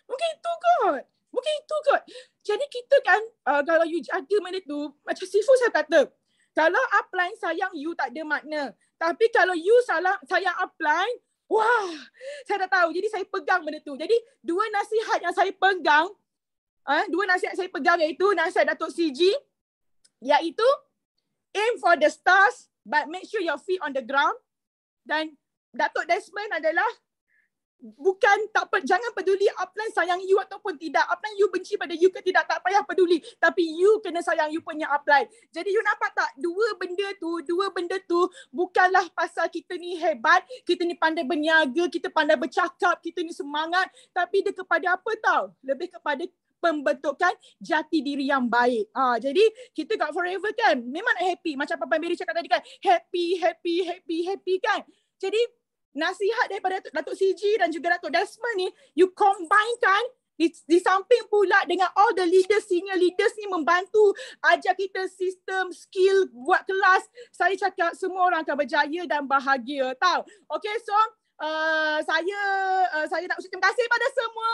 mungkin itu kot. Mungkin itu kot. Jadi kita kan, uh, kalau you jaga benda tu, macam sifu saya kata, kalau apply sayang you tak ada makna. Tapi kalau you salah sayang apply, wah, saya tak tahu. Jadi saya pegang benda tu. Jadi dua nasihat yang saya pegang, uh, dua nasihat saya pegang iaitu nasihat Datuk CG, iaitu aim for the stars but make sure your feet on the ground dan Datuk Desmond adalah bukan tak per, jangan peduli upline sayang you ataupun tidak upline you benci pada you ke tidak tak payah peduli tapi you kena sayang you punya upline jadi you nampak tak dua benda tu dua benda tu bukanlah pasal kita ni hebat kita ni pandai berniaga kita pandai bercakap kita ni semangat tapi dia kepada apa tau lebih kepada pembentukan jati diri yang baik. Ha, jadi kita kat forever kan memang nak happy. Macam Papa Mary cakap tadi kan, happy, happy, happy, happy kan. Jadi nasihat daripada Datuk CG dan juga Datuk Desmond ni, you combine kan di, di samping pula dengan all the leaders, senior leaders ni membantu ajar kita sistem, skill, buat kelas. Saya cakap semua orang akan berjaya dan bahagia tau. Okay, so uh, saya uh, saya nak ucap terima kasih pada semua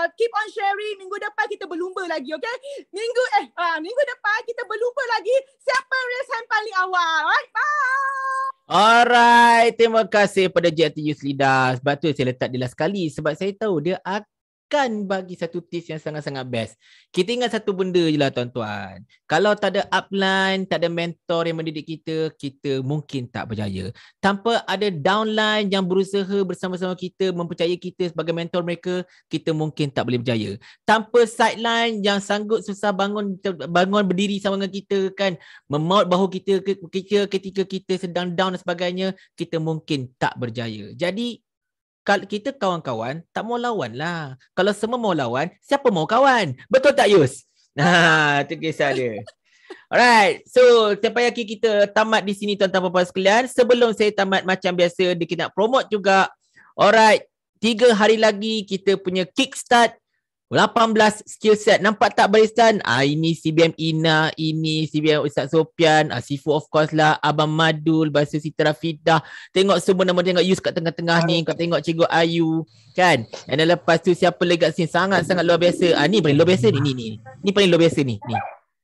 uh, keep on sharing minggu depan kita berlumba lagi okey minggu eh uh, minggu depan kita berlumba lagi siapa race yang paling awal alright bye alright terima kasih pada JT Yuslida sebab tu saya letak dia last sekali sebab saya tahu dia akan akan bagi satu tips yang sangat-sangat best. Kita ingat satu benda je lah tuan-tuan. Kalau tak ada upline, tak ada mentor yang mendidik kita, kita mungkin tak berjaya. Tanpa ada downline yang berusaha bersama-sama kita, mempercayai kita sebagai mentor mereka, kita mungkin tak boleh berjaya. Tanpa sideline yang sanggup susah bangun bangun berdiri sama dengan kita kan, memaut bahu kita, kita ketika kita sedang down dan sebagainya, kita mungkin tak berjaya. Jadi, kalau kita kawan-kawan tak mau lawan lah. Kalau semua mau lawan, siapa mau kawan? Betul tak Yus? Nah, [laughs] ha, tu kisah dia. Alright, so sampai akhir kita tamat di sini tuan-tuan puan-puan sekalian. Sebelum saya tamat macam biasa, kita nak promote juga. Alright, tiga hari lagi kita punya kickstart 18 skill set nampak tak barisan ah ini CBM Ina ini CBM Ustaz Sopian ah, Sifu of course lah Abang Madul Basu Sitra Fidah tengok semua nama tengok Yus kat tengah-tengah ni kau tengok Cikgu Ayu kan dan lepas tu siapa lagi kat sini sangat-sangat luar biasa ah ni paling luar biasa ni ni ni ni paling luar biasa ni ni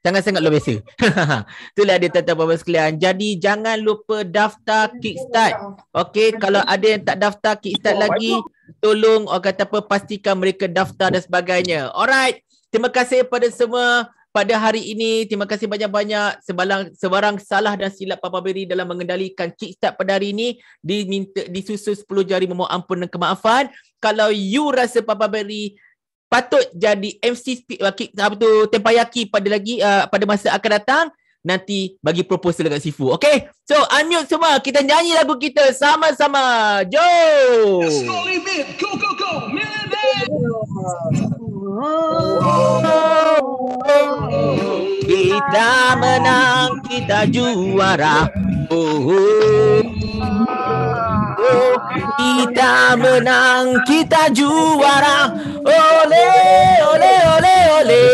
sangat-sangat luar biasa. [laughs] Itulah dia tuan-tuan puan-puan sekalian. Jadi jangan lupa daftar kickstart. Okey, kalau ada yang tak daftar kickstart lagi, tolong orang kata apa pastikan mereka daftar dan sebagainya. Alright. Terima kasih kepada semua pada hari ini. Terima kasih banyak-banyak sebarang, sebarang salah dan silap Papa Beri dalam mengendalikan kickstart pada hari ini. Diminta, disusun 10 jari memohon ampun dan kemaafan. Kalau you rasa Papa Beri patut jadi MC apa tu tempayaki pada lagi uh, pada masa akan datang nanti bagi proposal dengan Sifu. Okay? So, unmute semua. Kita nyanyi lagu kita sama-sama. Jo! Kita menang, kita juara. Oh, oh. Kita menang, kita juara. Ole, ole, ole, ole.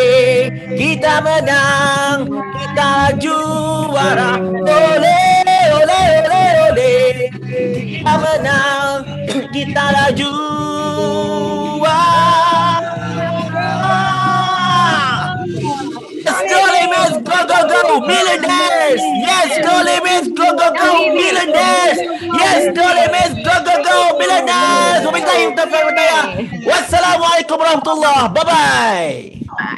Kita menang, kita juara. Ole, ole, ole, ole. Kita menang, kita laju. Go, go, go, millionaires! Yes, go, Limits! Go, go, go, millionaires! Yes, go let me go go go. Bila dah, sampai tayang tak kena Wassalamualaikum warahmatullahi wabarakatuh. Bye bye.